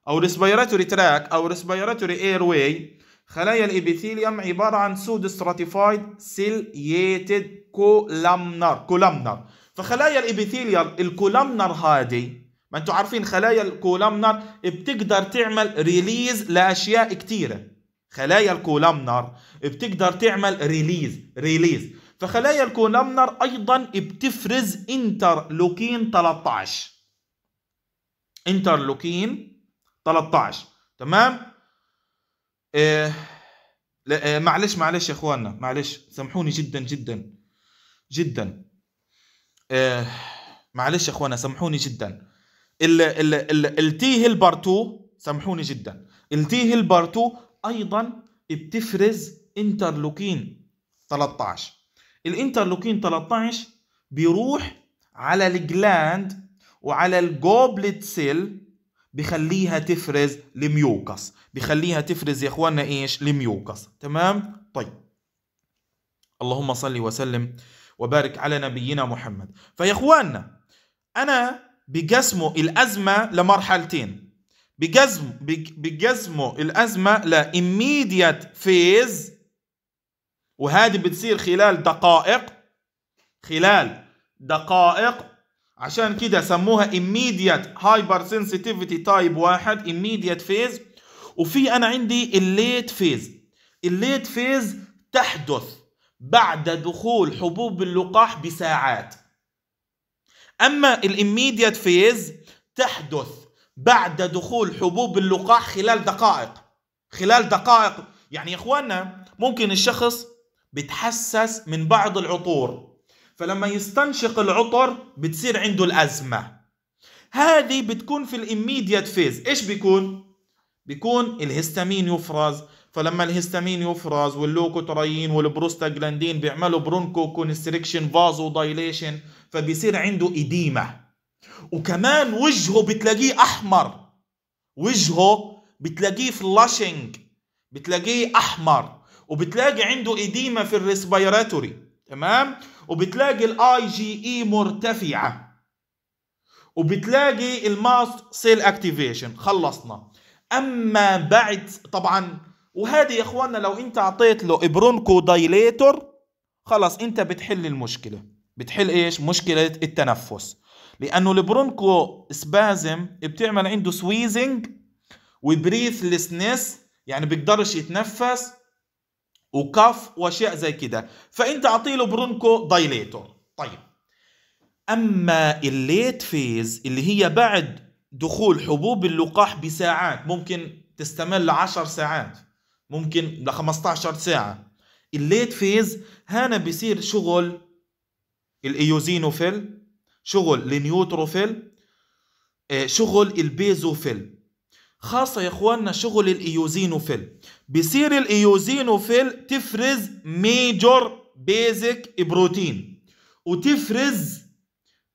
او الريسبيراتوري تراك او الريسبيراتوري اير واي خلايا الابيثيليوم عباره عن سود ستراتيفايد سيلييتد كولامنر كولامنر فخلايا الابيثيليال الكولامنر هادي ما انتم عارفين خلايا الكولامنر بتقدر تعمل ريليز لاشياء كتيره خلايا الكولامنر بتقدر تعمل ريليز ريليز فخلايا الكولامنر ايضا بتفرز انترلوكين 13 انترلوكين 13 تمام إيه لا آه، معلش معلش يا اخواننا معلش سامحوني جدا جدا جدا آه، معلش يا اخوانا سامحوني جدا ال ال ال التي هيل 2 سامحوني جدا التي هيل 2 ايضا بتفرز انترلوكين 13 الانترلوكين 13 بيروح على الجلاند وعلى الجوبلت سيل بخليها تفرز لميوكس بخليها تفرز يا اخوانا ايش لميوكس تمام طيب اللهم صل وسلم وبارك على نبينا محمد فيا إخواننا أنا بقسمه الأزمة لمرحلتين بقسم بقسمه الأزمة لإميديت فيز وهذه بتصير خلال دقائق خلال دقائق عشان كده سموها immediate hypersensitivity type واحد immediate phase وفي انا عندي الليت فيز الليت فيز تحدث بعد دخول حبوب اللقاح بساعات أما الإميديت فيز تحدث بعد دخول حبوب اللقاح خلال دقائق خلال دقائق يعني يا إخواننا ممكن الشخص بتحسس من بعض العطور فلما يستنشق العطر بتصير عنده الأزمة هذه بتكون في الإميديت فيز إيش بيكون؟ بيكون الهستامين يفرز فلما الهستامين يفرز واللوكوترين والبروستاجلاندين بيعملوا برونكو كونستريكشن فازو دايليشن فبيصير عنده إديمة وكمان وجهه بتلاقيه أحمر وجهه بتلاقيه فلاشنج بتلاقيه أحمر وبتلاقي عنده إديمة في الريسبيراتوري تمام وبتلاقي الاي جي اي e مرتفعه وبتلاقي الماست سيل اكتيفيشن خلصنا اما بعد طبعا وهذه يا اخواننا لو انت اعطيت له برونكو دايليتور خلاص انت بتحل المشكله بتحل ايش مشكله التنفس لانه البرونكو سبازم بتعمل عنده سويزنج وبريثلسنس يعني بيقدرش يتنفس وكف واشياء زي كده فانت اعطي له برونكو دايليتور طيب اما الليت فيز اللي هي بعد دخول حبوب اللقاح بساعات ممكن تستمر 10 ساعات ممكن ل 15 ساعه الليت فيز هنا بيصير شغل الايوزينوفيل شغل النيوتروفيل آه، شغل البيزوفيل خاصة يا اخواننا شغل الايوزينوفيل بصير الايوزينوفيل تفرز ميجور بيزك بروتين وتفرز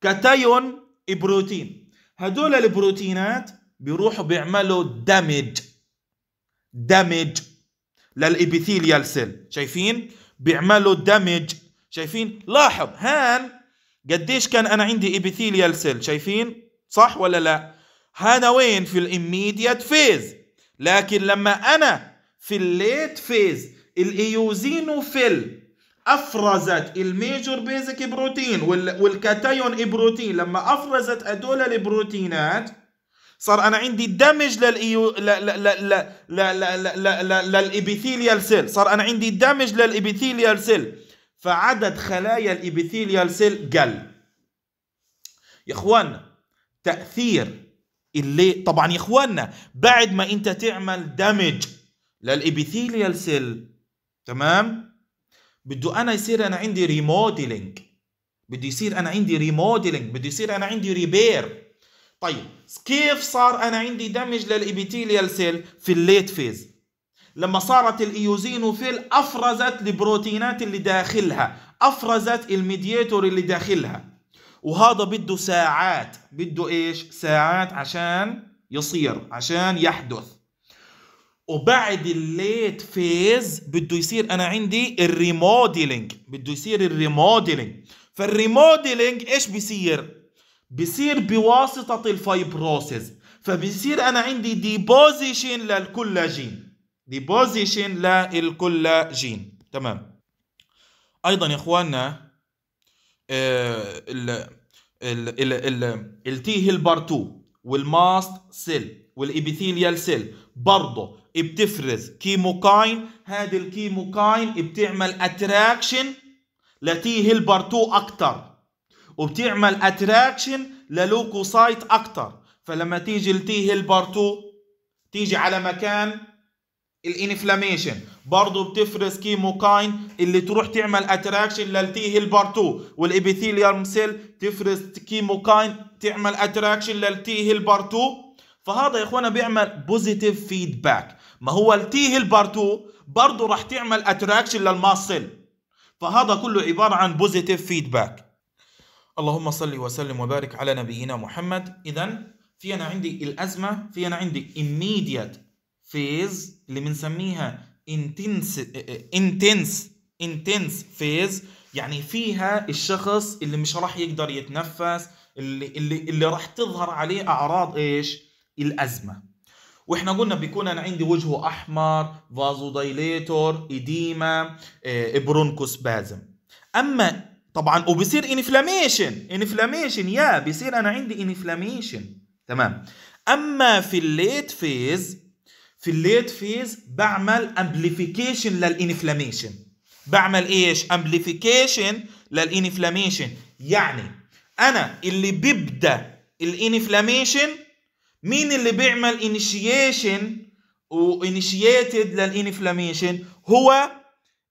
كاتايون بروتين هدول البروتينات بيروحوا بيعملوا دامج دامج للابيثيليال سيل شايفين بيعملوا دامج شايفين لاحظ هان قديش كان انا عندي ابيثيليال سيل شايفين صح ولا لا هذا وين في الاميديت فيز لكن لما انا في الليت فيز الايوزينوفيل افرزت الميجور بيزك بروتين والكاتايون بروتين لما افرزت هدول البروتينات صار انا عندي دمج للايو للابيثيليال سيل صار انا عندي دمج للابيثيليال سيل فعدد خلايا الابيثيليال سيل قل يا اخوانا تاثير اللي طبعا يا اخوانا بعد ما انت تعمل دمج للابيثيليال سيل تمام بده انا يصير انا عندي ريموديلينج بده يصير انا عندي ريموديلينج بده يصير انا عندي ريبير طيب كيف صار انا عندي دمج للابيثيليال سيل في الليت فيز لما صارت الايوزينوفيل افرزت البروتينات اللي داخلها افرزت الميدياتور اللي داخلها وهذا بده ساعات بده ايش ساعات عشان يصير عشان يحدث وبعد الليت فيز بده يصير انا عندي الريموديلينج بده يصير الريموديلينج فالريموديلينج ايش بيصير بصير بواسطة الفايبروسيس فبصير أنا عندي ديبوزيشن للكولاجين ديبوزيشن للكولاجين تمام أيضا يا إخواننا آه، ال ال ال ال التي هيلبر 2 والماست سيل والإبيثيليال سيل برضه بتفرز كيموكاين هذه الكيموكاين بتعمل اتراكشن لتي هيلبر 2 أكتر وبتعمل اتراكشن للوكوسايت اكتر فلما تيجي التي هيلبر 2 تيجي على مكان الانفلاميشن برضه بتفرز كيموكاين اللي تروح تعمل اتراكشن للتي هيلبر 2 والابيثيليوم سيل تفرز كيموكاين تعمل اتراكشن للتي هيلبر 2 فهذا يا اخوانا بيعمل بوزيتيف فيدباك ما هو التي هيلبر 2 برضه راح تعمل اتراكشن للماسل فهذا كله عباره عن بوزيتيف فيدباك اللهم صل وسلم وبارك على نبينا محمد اذا في انا عندي الازمه في انا عندي immediate phase اللي بنسميها intense intense intense phase يعني فيها الشخص اللي مش راح يقدر يتنفس اللي اللي اللي راح تظهر عليه اعراض ايش الازمه واحنا قلنا بيكون انا عندي وجهه احمر فازودايليتور اديما برونكوسبازم اما طبعا وبصير انفلاميشن انفلاميشن يا بصير انا عندي انفلاميشن تمام اما في الليت فيز في الليت فيز بعمل امبليفيكيشن للانفلاميشن بعمل ايش امبليفيكيشن للانفلاميشن يعني انا اللي ببدا الانفلاميشن مين اللي بيعمل انيشيشن وانيشيتد للانفلاميشن هو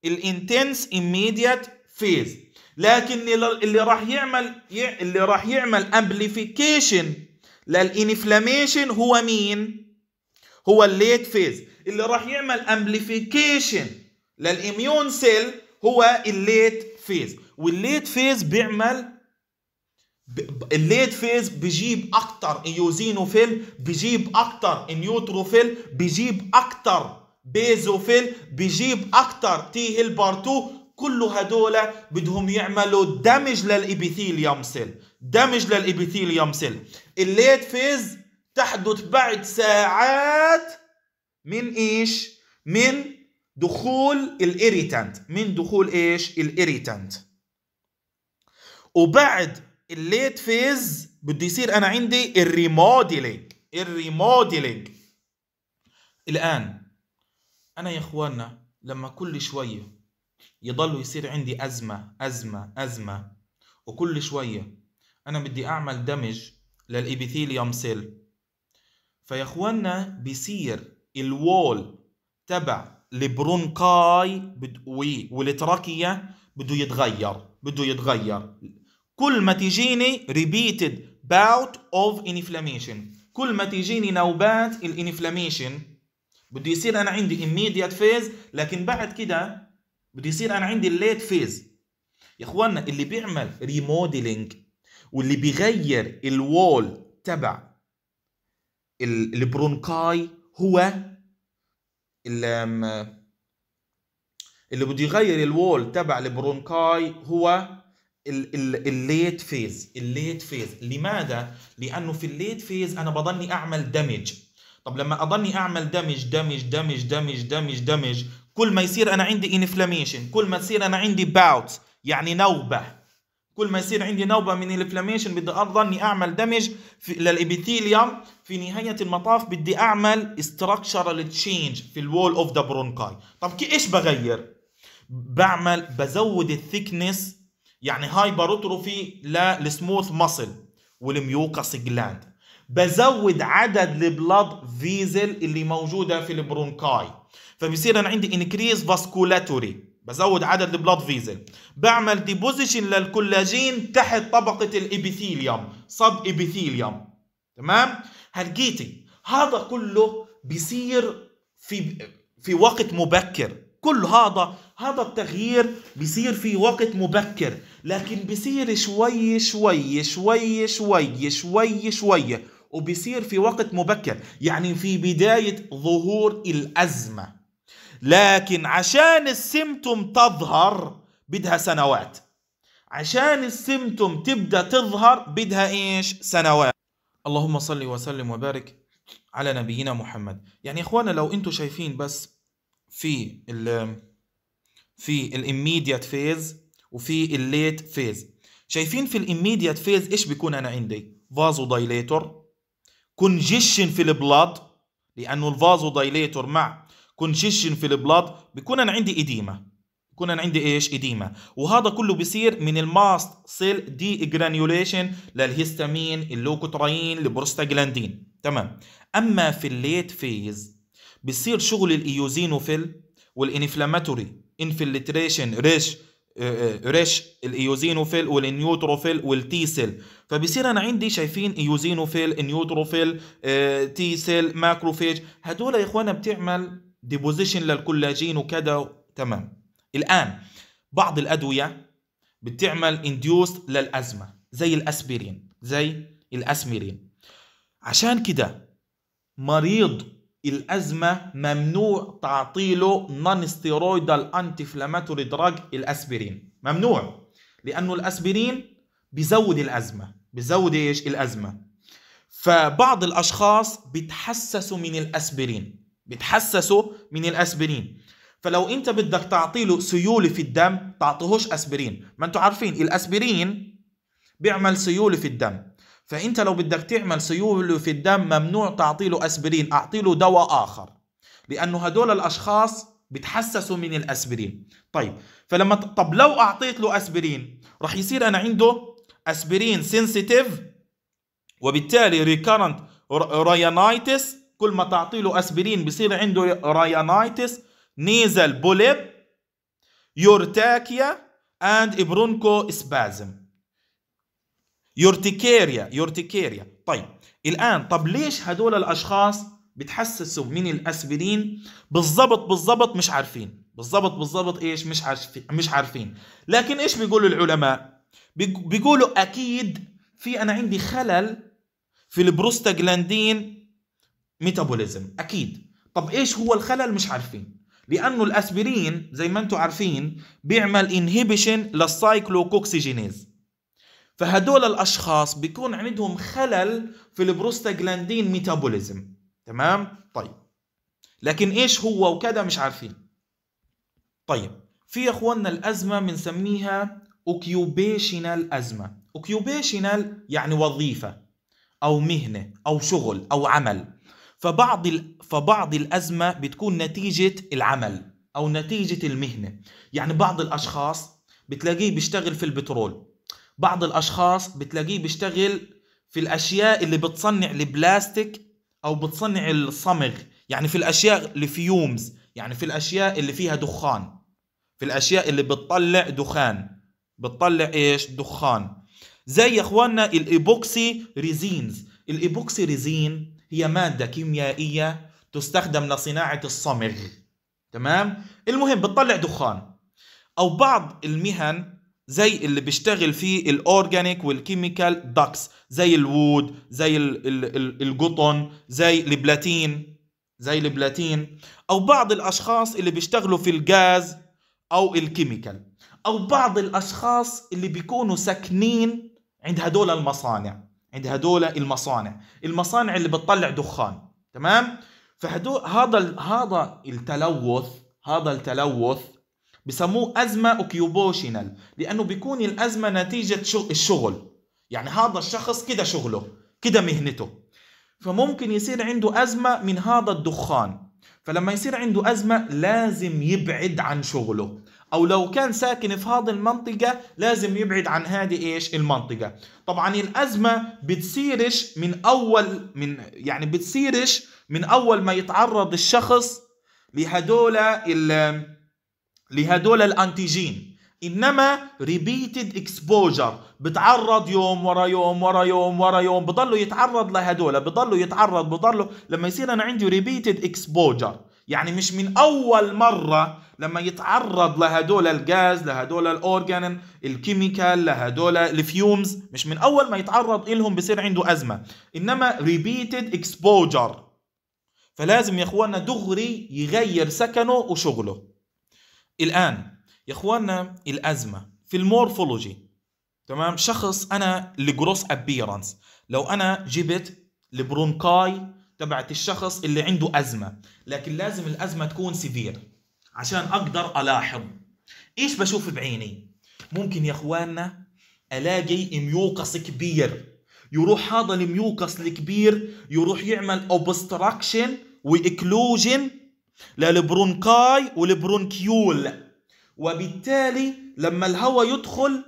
الانتنس immediate phase لكن اللي راح يعمل اللي راح يعمل امبليفيكيشن للانفلاميشن هو مين هو الليت فيز اللي راح يعمل امبليفيكيشن للاميون سيل هو الليت فيز والليت فيز بيعمل الليت فيز بجيب اكتر ايوزينوفيل بجيب اكتر نيوتروفيل بجيب اكتر بيزوفيل بجيب اكتر تي هيلبر 2 كل هدول بدهم يعملوا دمج للإبيثيليوم سيل دمج للإبيثيليوم سيل الليت فيز تحدث بعد ساعات من إيش من دخول الإريتانت من دخول إيش الإريتانت وبعد الليت فيز بده يصير أنا عندي الريموديلينج الريموديلينج الآن أنا يا إخواننا لما كل شوية يضل يصير عندي أزمة أزمة أزمة وكل شوية أنا بدي أعمل دمج للإبيثيليوم سيل فيا إخوانا بصير الوول تبع البرونكاي والتراكية بده يتغير بده يتغير كل ما تجيني ريبيتد باوت اوف انفلاميشن كل ما تجيني نوبات الانفلاميشن بده يصير انا عندي immediate phase لكن بعد كده بده يصير انا عندي الليت فيز يا اخوانا اللي بيعمل ريموديلينج واللي بيغير الوول تبع البرونكاي هو اللي بده يغير الوول تبع البرونكاي هو الليت فيز الليت فيز لماذا لانه في الليت فيز انا بضلني اعمل دمج طب لما اضلني اعمل دمج دمج دمج دمج دمج دمج كل ما يصير انا عندي انفلاميشن كل ما يصير انا عندي باوت يعني نوبه كل ما يصير عندي نوبه من الانفلاميشن بدي اني اعمل دمج للابيثيليوم في نهايه المطاف بدي اعمل ستراكشرال تشينج في الوول اوف ذا برونكاي طب ايش بغير بعمل بزود الثيكنس يعني هايبروتروفي للسموث ماسل والميوكس جلاند بزود عدد البلاد فيزل اللي موجوده في البرونكاي فبصير انا عندي انكريز فاسكولاتوري بزود عدد البلاد فيزل بعمل ديبوزيشن للكولاجين تحت طبقه الابيثيليوم صب ابيثيليوم تمام هلقيتي هذا كله بصير في في وقت مبكر كل هذا هذا التغيير بصير في وقت مبكر لكن بصير شوي شوي شوي شوي شوي شوي وبصير في وقت مبكر يعني في بداية ظهور الأزمة لكن عشان السمتم تظهر بدها سنوات عشان السمتم تبدا تظهر بدها ايش سنوات اللهم صل وسلم وبارك على نبينا محمد يعني اخوانا لو انتم شايفين بس في ال في الاميديت فيز وفي الليت فيز شايفين في الاميديت فيز ايش بيكون انا عندي فازو دايليتور كونجيشن في البلاد لانه الفازو دايليتور مع كونجيشن في البلاط بكون انا عندي اديمه بكون انا عندي ايش اديمه وهذا كله بيصير من الماست سيل دي جرانيوليشن للهيستامين اللوكوتراين البروستاجلاندين تمام اما في الليت فيز بيصير شغل الايوزينوفيل والانفلاماتوري انفلتريشن ريش آه، آه، ريش الايوزينوفيل والنيوتروفيل والتي سيل فبصير انا عندي شايفين ايوزينوفيل نيوتروفيل تي سيل ماكروفيج هدول يا اخوانا بتعمل ديبوزيشن للكولاجين وكذا تمام الان بعض الادويه بتعمل انديوست للازمه زي الاسبرين زي الاسبرين عشان كده مريض الازمه ممنوع تعطيله نون ستيرويدال انتي فلاماتوري دراج الاسبرين ممنوع لانه الاسبرين بيزود الازمه بيزود ايش الازمه فبعض الاشخاص بتحسسوا من الاسبرين بتحسسه من الاسبرين فلو انت بدك تعطي له سيوله في الدم تعطيهوش اسبرين ما انتم عارفين الاسبرين بيعمل سيوله في الدم فانت لو بدك تعمل سيوله في الدم ممنوع تعطي له اسبرين اعطي له دواء اخر لانه هدول الاشخاص بتحسسوا من الاسبرين طيب فلما طب لو اعطيت له اسبرين راح يصير انا عنده اسبرين سنسيتيف وبالتالي ريكارنت رايانايتس كل ما تعطي له اسبرين بصير عنده رايانايتس نيزل بوليب يورتاكيا اند برونكو سبازم يورتيكيريا يورتيكيريا طيب الان طب ليش هدول الاشخاص بتحسسوا من الاسبرين بالضبط بالضبط مش عارفين بالضبط بالضبط ايش مش عارفين مش عارفين لكن ايش بيقولوا العلماء بيقولوا اكيد في انا عندي خلل في البروستاجلاندين ميتابوليزم اكيد طب ايش هو الخلل مش عارفين لانه الاسبرين زي ما انتم عارفين بيعمل انهبيشن للسايكلوكوكسيجينيز فهدول الاشخاص بيكون عندهم خلل في البروستاجلاندين ميتابوليزم تمام طيب لكن ايش هو وكذا مش عارفين طيب في يا اخواننا الازمه بنسميها اوكيوبيشنال ازمه اوكيوبيشنال يعني وظيفه او مهنه او شغل او عمل فبعض فبعض الازمه بتكون نتيجه العمل او نتيجه المهنه يعني بعض الاشخاص بتلاقيه بيشتغل في البترول بعض الاشخاص بتلاقيه بيشتغل في الاشياء اللي بتصنع البلاستيك او بتصنع الصمغ يعني في الاشياء الفيومز يعني في الاشياء اللي فيها دخان في الاشياء اللي بتطلع دخان بتطلع ايش دخان زي يا اخواننا الايبوكسي ريزينز الايبوكسي ريزين هي مادة كيميائية تستخدم لصناعة الصمغ تمام المهم بتطلع دخان او بعض المهن زي اللي بيشتغل فيه الاورجانيك والكيميكال داكس زي الوود زي القطن زي البلاتين زي البلاتين او بعض الاشخاص اللي بيشتغلوا في الغاز او الكيميكال او بعض الاشخاص اللي بيكونوا ساكنين عند هدول المصانع عند هدول المصانع المصانع اللي بتطلع دخان تمام فهدو هذا هذا التلوث هذا التلوث بسموه أزمة اوكيوبوشنال لأنه بيكون الأزمة نتيجة الشغل يعني هذا الشخص كده شغله كده مهنته فممكن يصير عنده أزمة من هذا الدخان فلما يصير عنده أزمة لازم يبعد عن شغله او لو كان ساكن في هذه المنطقه لازم يبعد عن هذه ايش المنطقه طبعا الازمه بتصيرش من اول من يعني بتصيرش من اول ما يتعرض الشخص لهدول لهدول الانتيجين انما ريبيتد اكسبوجر بتعرض يوم ورا يوم ورا يوم ورا يوم بضلوا يتعرض لهدول بضلوا يتعرض بضلوا لما يصير انا عندي ريبيتد اكسبوجر يعني مش من اول مره لما يتعرض لهدول الغاز لهدول الاورجان الكيميكال لهدول الفيومز مش من اول ما يتعرض لهم بصير عنده ازمه انما ريبيتد اكسبوجر فلازم يا اخواننا دغري يغير سكنه وشغله الان يا اخواننا الازمه في المورفولوجي تمام شخص انا الجروس ابيرنس لو انا جبت البرونكاي تبعت الشخص اللي عنده ازمه لكن لازم الازمه تكون سيفير عشان اقدر الاحظ ايش بشوف بعيني ممكن يا اخواننا الاقي ميوكس كبير يروح هذا الميوكس الكبير يروح يعمل اوبستراكشن واكلوجن للبرونكاي والبرونكيول وبالتالي لما الهواء يدخل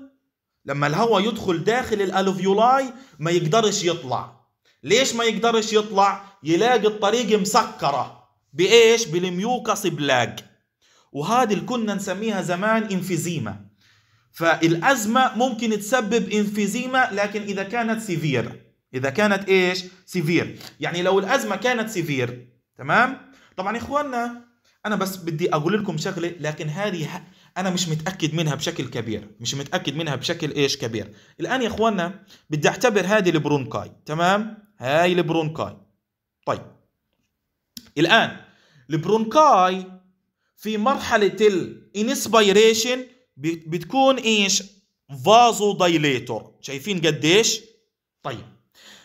لما الهواء يدخل داخل الالوفيولاي ما يقدرش يطلع ليش ما يقدرش يطلع يلاقي الطريق مسكره بايش بالميوكس بلاج وهذه اللي كنا نسميها زمان انفيزيما فالازمه ممكن تسبب انفيزيما لكن اذا كانت سيفير اذا كانت ايش سيفير يعني لو الازمه كانت سيفير تمام طبعا اخواننا انا بس بدي اقول لكم شغله لكن هذه انا مش متاكد منها بشكل كبير مش متاكد منها بشكل ايش كبير الان يا اخواننا بدي اعتبر هذه البرونكاي تمام هاي البرونكاي طيب الان البرونكاي في مرحلة الانسبيريشن بتكون ايش؟ فازو دايليتور شايفين قديش؟ طيب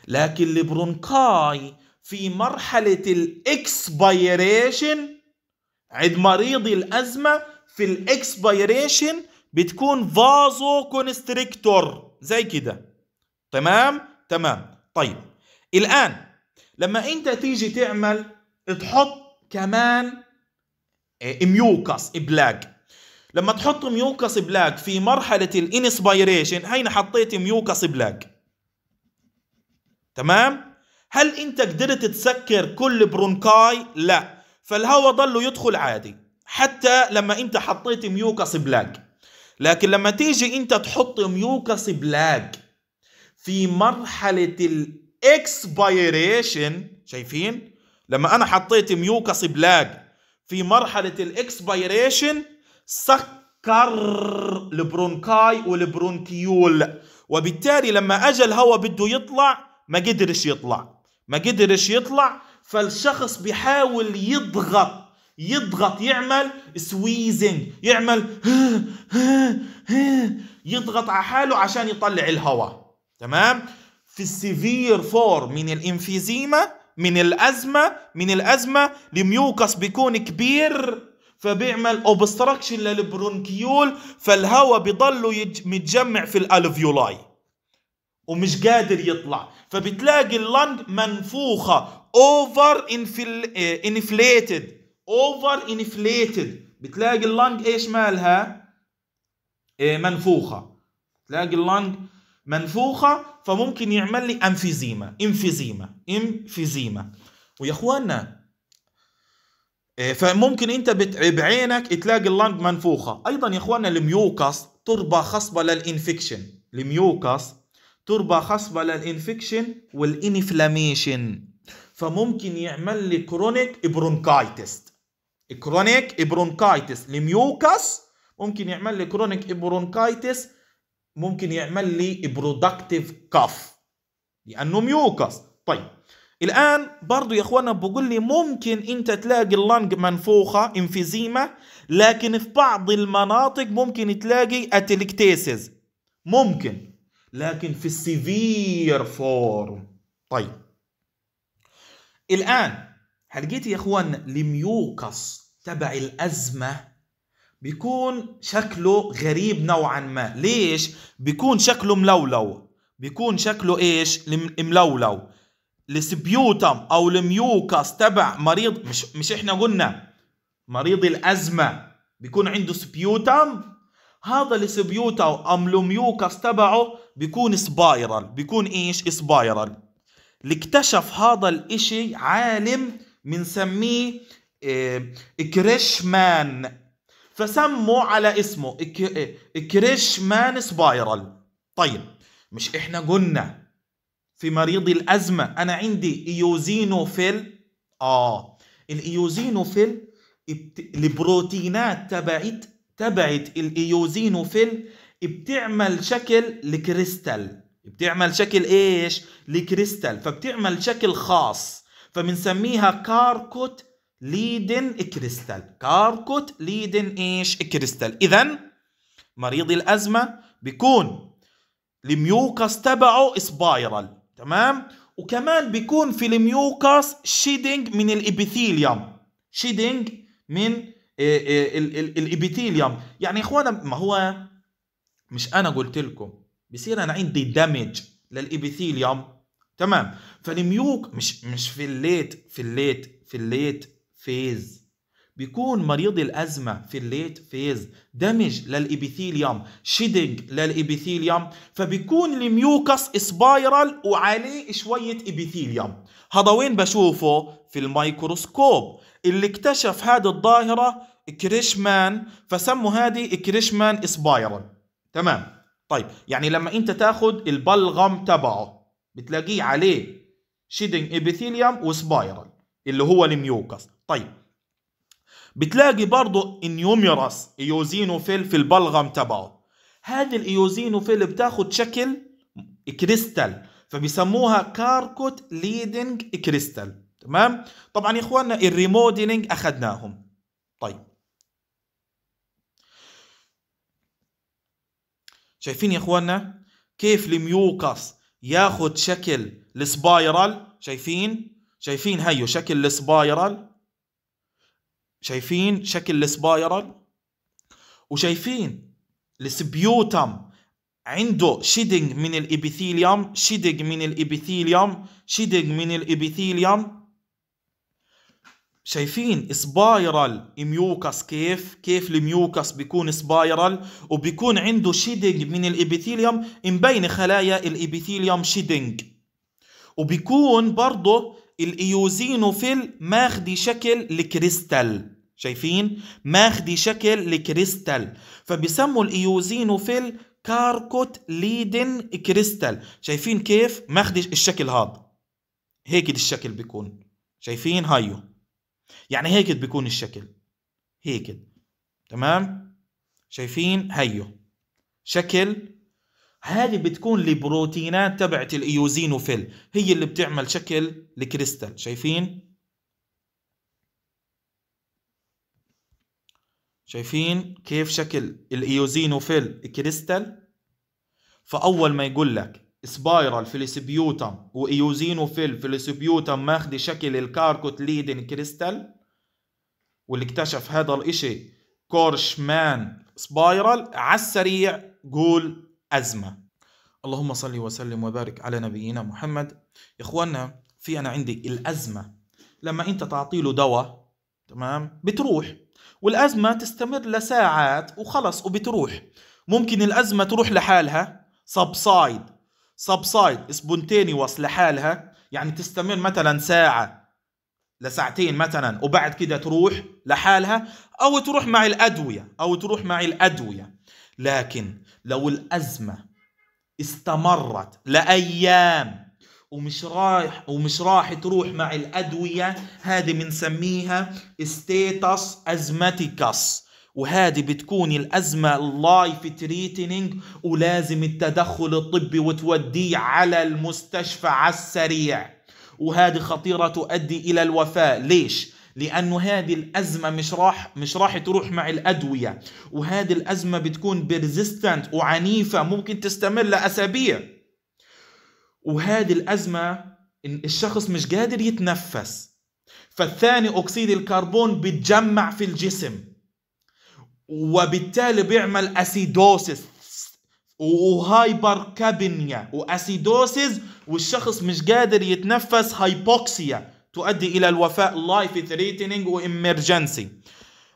لكن البرونكاي في مرحلة الاكسبيريشن عند مريض الأزمة في الاكسبيريشن بتكون فازو كونستريكتور زي كده تمام تمام طيب الآن لما أنت تيجي تعمل تحط كمان ميوكس إيه، بلاك إيه، إيه، لما تحط ميوكس بلاك في مرحلة الانسبيريشن هين حطيت ميوكس بلاك تمام هل انت قدرت تسكر كل برونكاي لا فالهواء ضله يدخل عادي حتى لما انت حطيت ميوكس بلاك لكن لما تيجي انت تحط ميوكس بلاك في مرحلة الاكسبيريشن شايفين لما انا حطيت ميوكس بلاك في مرحلة الإكسبيريشن سكر البرونكاي والبرونكيول وبالتالي لما أجى الهواء بده يطلع ما قدرش يطلع ما قدرش يطلع فالشخص بيحاول يضغط يضغط يعمل سويزنج يعمل يضغط على حاله عشان يطلع الهواء تمام في السيفير فور من الانفيزيما من الازمه من الازمه الميوكس بيكون كبير فبيعمل اوبستراكشن للبرونكيول فالهواء بيضلوا يج... متجمع في الالفيولاي ومش قادر يطلع فبتلاقي اللنج منفوخه اوفر انفليتد اوفر انفليتد بتلاقي اللنج ايش مالها؟ آه، منفوخه تلاقي اللنج منفوخة فممكن يعمل لي أنفيزيما إنفيزيما إنفيزيما ويا إخوانا إيه، فممكن انت بعينك تلاقي اللنج منفوخه ايضا يا اخوانا الميوكس تربه خصبه للانفكشن الميوكس تربه خصبه للانفكشن والانفلاميشن فممكن يعمل لي كرونيك برونكايتس كرونيك برونكايتس الميوكس ممكن يعمل لي كرونيك برونكايتس ممكن يعمل لي برودكتيف كاف لانه ميوكس طيب الان برضو يا اخوانا بقول لي ممكن انت تلاقي اللنج منفوخه انفيزيما لكن في بعض المناطق ممكن تلاقي اتلكتيسز ممكن لكن في السيفير فورم طيب الان هل جيت يا اخوان لميوكس تبع الازمه بيكون شكله غريب نوعا ما ليش بيكون شكله ملولو بيكون شكله ايش ملولو السبيوتم او الميوكس تبع مريض مش مش احنا قلنا مريض الازمه بيكون عنده سبيوتم هذا السبيوتم ام الميوكس تبعه بيكون سبايرال بيكون ايش سبايرال اللي اكتشف هذا الاشي عالم بنسميه إيه كريشمان فسموا على اسمه إيه، كريش مان سبايرال طيب مش احنا قلنا في مريض الازمه انا عندي ايوزينوفيل اه الايوزينوفيل البروتينات تبعت تبعت الايوزينوفيل بتعمل شكل لكريستال بتعمل شكل ايش لكريستال فبتعمل شكل خاص فبنسميها كاركوت ليدن كريستال كاركوت ليدن ايش كريستال اذا مريض الازمه بيكون الميوكاس تبعه سبايرال تمام وكمان بيكون في الميوكاس شيدنج من الابيثيليوم شيدنج من آه، آه، الابيثيليوم يعني اخوانا ما هو مش انا قلت لكم بصير انا عندي دمج للابيثيليوم تمام فالميوك مش مش في الليت في الليت في الليت فيز بيكون مريض الأزمة في الليت فيز دمج للإبيثيليوم شيدنج للإبيثيليوم فبيكون الميوكس سبايرال وعليه شوية إبيثيليوم هذا وين بشوفه في الميكروسكوب اللي اكتشف هذه الظاهرة كريشمان فسموا هذه كريشمان سبايرال تمام طيب يعني لما انت تاخذ البلغم تبعه بتلاقيه عليه شيدنج ابيثيليوم وسبايرال اللي هو الميوكس طيب بتلاقي برضه انيوميراس ايوزينوفيل في البلغم تبعه هذه الايوزينوفيل بتاخد شكل كريستال فبيسموها كاركوت ليدنج كريستال تمام طبعا يا اخواننا الريمودلنج اخذناهم طيب شايفين يا اخواننا كيف الميوكس ياخذ شكل السبايرال شايفين شايفين هيو شكل السبايرال شايفين شكل السبايرال وشايفين السبيوتم عنده شيدنج من الابيثيليوم شيدنج من الابيثيليوم شيدنج من الابيثيليوم شايفين سبايرال ميوكس كيف كيف الميوكس بيكون سبايرال وبيكون عنده شيدنج من الابيثيليوم مبين خلايا الابيثيليوم شيدنج وبيكون برضه الايوزينوفيل ماخذ شكل الكريستال شايفين ماخدي شكل الكريستال فبيسموا الايوزينوفيل كاركوت ليدن كريستال شايفين كيف ماخدي الشكل هذا هيك الشكل بيكون شايفين هيو يعني هيك بيكون الشكل هيك تمام شايفين هيو شكل هذه بتكون البروتينات تبعت الايوزينوفيل هي اللي بتعمل شكل الكريستال شايفين شايفين كيف شكل الايوزينوفيل كريستال فاول ما يقول لك سبايرال السبيوتم وايوزينوفيل السبيوتم ماخذ شكل الكاركوت ليدن كريستال واللي اكتشف هذا الاشي كورشمان سبايرال على السريع قول ازمه اللهم صل وسلم وبارك على نبينا محمد يا اخواننا في انا عندي الازمه لما انت تعطي له دواء تمام بتروح والأزمة تستمر لساعات وخلص وبتروح ممكن الأزمة تروح لحالها سبسايد سبسايد سبونتينيوس لحالها يعني تستمر مثلا ساعة لساعتين مثلا وبعد كده تروح لحالها أو تروح مع الأدوية أو تروح مع الأدوية لكن لو الأزمة استمرت لأيام ومش رايح ومش راح تروح مع الادويه هذه بنسميها ستيتس ازماتيكس وهذه بتكون الازمه اللايف تريتنينج ولازم التدخل الطبي وتوديه على المستشفى على السريع وهذه خطيره تؤدي الى الوفاه ليش لانه هذه الازمه مش راح مش راح تروح مع الادويه وهذه الازمه بتكون بيرزيستنت وعنيفه ممكن تستمر لاسابيع وهذه الأزمة الشخص مش قادر يتنفس فالثاني أكسيد الكربون بيتجمع في الجسم وبالتالي بيعمل أسيدوسيس وهايبر كابينيا وأسيدوسيس والشخص مش قادر يتنفس هايبوكسيا تؤدي إلى الوفاة لايف ثريتنينج وإمرجنسي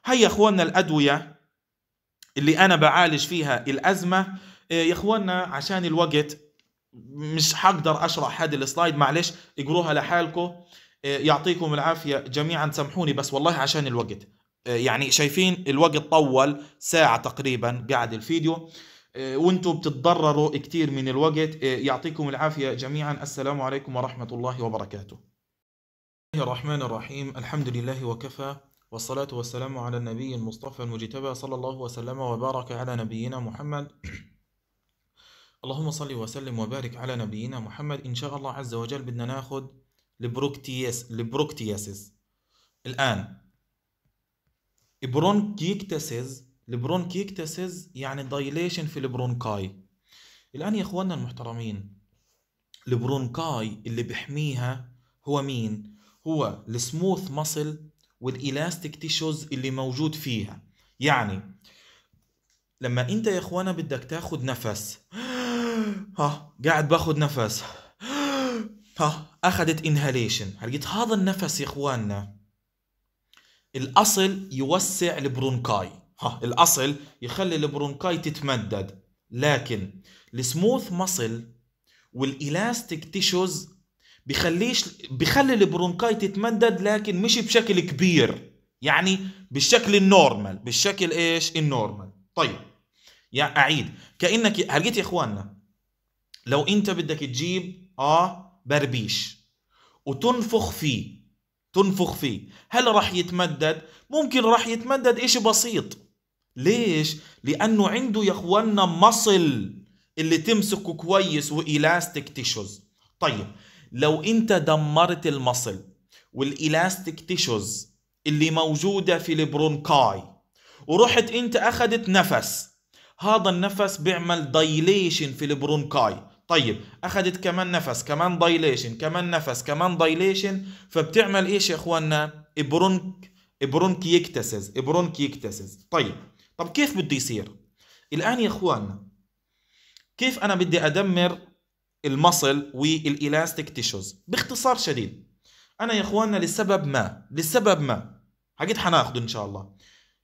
هيا إخواننا الأدوية اللي أنا بعالج فيها الأزمة إيه يا إخواننا عشان الوقت مش حقدر اشرح هذه السلايد معلش اقروها لحالكم آه، يعطيكم العافيه جميعا سامحوني بس والله عشان الوقت آه، يعني شايفين الوقت طول ساعه تقريبا قاعد الفيديو آه، وانتم بتتضرروا كثير من الوقت يعطيكم العافيه جميعا السلام عليكم ورحمه الله وبركاته بسم الله الرحمن الرحيم الحمد لله وكفى والصلاة والسلام على النبي المصطفى المجتبى صلى الله وسلم وبارك على نبينا محمد اللهم صل وسلم وبارك على نبينا محمد ان شاء الله عز وجل بدنا ناخذ البروكتياس البروكتياسيس الان برونكيكتاسيز البرونكيكتاسيز يعني دايليشن في البرونكاي الان يا اخواننا المحترمين البرونكاي اللي بيحميها هو مين هو السموث ماسل والالاستيك تيشوز اللي موجود فيها يعني لما انت يا اخوانا بدك تاخذ نفس ها قاعد باخذ نفس ها اخذت انهاليشن لقيت هذا النفس يا اخواننا الاصل يوسع البرونكاي ها الاصل يخلي البرونكاي تتمدد لكن السموث مصل والالاستيك تيشوز بخليش بخلي البرونكاي تتمدد لكن مش بشكل كبير يعني بالشكل النورمال بالشكل ايش النورمال طيب يعني اعيد كانك هلقيت يا اخواننا لو انت بدك تجيب اه بربيش وتنفخ فيه تنفخ فيه هل راح يتمدد ممكن راح يتمدد إشي بسيط ليش لانه عنده يا اخوانا مصل اللي تمسكه كويس والاستيك تيشوز طيب لو انت دمرت المصل والالاستيك تيشوز اللي موجوده في البرونكاي ورحت انت اخذت نفس هذا النفس بيعمل دايليشن في البرونكاي طيب اخذت كمان نفس كمان دايليشن كمان نفس كمان دايليشن فبتعمل ايش يا اخواننا برونك برونك يكتسز برونك يكتسز طيب طب كيف بده يصير الان يا اخواننا كيف انا بدي ادمر المصل والالاستيك تيشوز باختصار شديد انا يا اخواننا لسبب ما لسبب ما حكيت حناخده ان شاء الله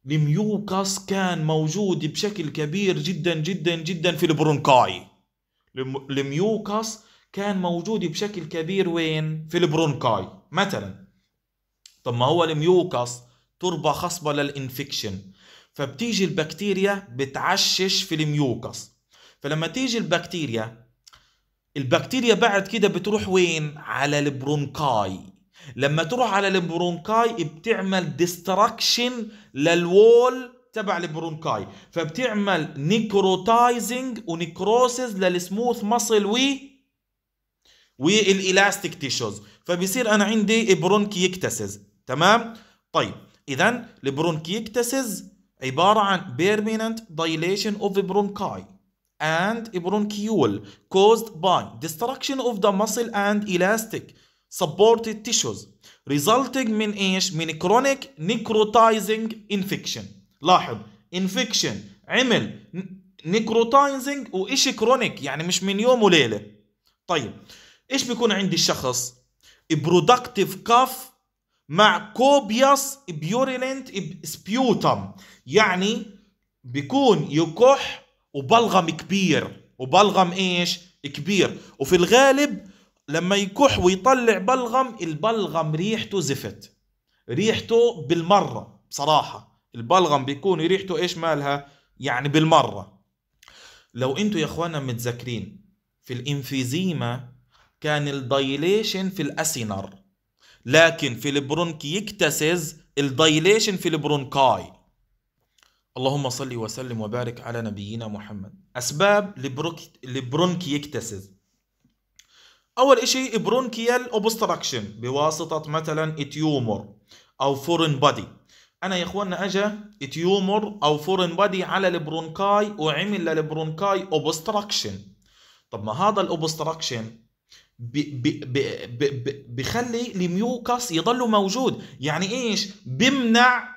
الميوكاس كان موجود بشكل كبير جدا جدا جدا في البرونكاي الميوكاس كان موجود بشكل كبير وين في البرونكاي مثلا طب ما هو الميوكاس تربه خصبه للانفكشن فبتيجي البكتيريا بتعشش في الميوكاس فلما تيجي البكتيريا البكتيريا بعد كده بتروح وين على البرونكاي لما تروح على البرونكاي بتعمل ديستراكشن للوول تبع البرونكاي فبتعمل نيكروتايزنج ونيكروسز للسموث مسل و والالاستيك تيشوز فبصير انا عندي برونكيكتسز تمام طيب اذا البرونكيكتسز عباره عن permanent dilation of bronchi and bronchiole caused by destruction of the muscle and elastic supported tissues resulting من ايش من chronic necrotizing infection لاحظ انفكشن عمل نيكروتايزنج وإشي كرونيك يعني مش من يوم وليله طيب ايش بيكون عندي الشخص برودكتيف كاف مع كوبياس بيورينت سبيوتم يعني بيكون يكح وبلغم كبير وبلغم ايش كبير وفي الغالب لما يكح ويطلع بلغم البلغم ريحته زفت ريحته بالمره بصراحه البلغم بيكون ريحته ايش مالها يعني بالمره لو انتم يا اخوانا متذكرين في الانفيزيما كان الدايليشن في الاسينر لكن في البرونكيكتسز الدايليشن في البرونكاي اللهم صل وسلم وبارك على نبينا محمد اسباب البروك... البرونكيكتسز اول شيء برونكيال اوبستراكشن بواسطه مثلا تيومر او فورن بادي انا يا اخوانا اجا تيومر او فورن بادي على البرونكاي وعمل للبرونكاي اوبستراكشن طب ما هذا الاوبستراكشن بخلي الميوكس يضل موجود يعني ايش بمنع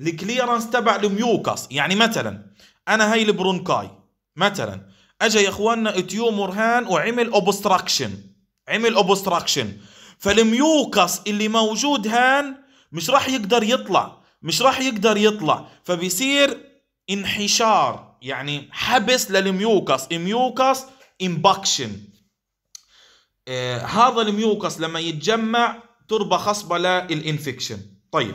الكليرنس تبع الميوكس يعني مثلا انا هاي البرونكاي مثلا اجى يا اخواننا تيومر هان وعمل اوبستراكشن عمل اوبستراكشن فالميوكس اللي موجود هان مش راح يقدر يطلع مش راح يقدر يطلع فبيصير انحشار يعني حبس للميوكس الميوكس امباكشن آه هذا الميوكس لما يتجمع تربة خصبة للانفكشن طيب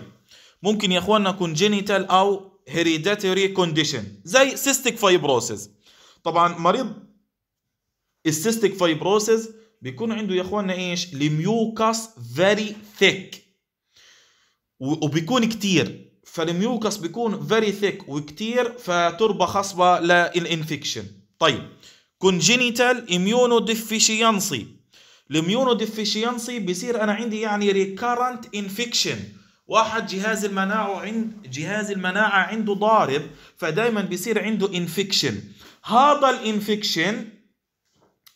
ممكن يا اخواننا كونجينيتال او هيريديتري كونديشن زي سيستيك فايبروسيس طبعا مريض السيستيك فايبروسيس بيكون عنده يا اخواننا ايش الميوكس فيري ثيك وبيكون كتير فالميوكس بيكون فيري ثيك وكتير فتربه خصبه للانفكشن طيب كونجينيتال اميونو ديفيشينسي الاميونو ديفيشينسي بيصير انا عندي يعني ريكارنت انفكشن واحد جهاز المناعه عند جهاز المناعه عنده ضارب فدايما بيصير عنده انفكشن هذا الانفكشن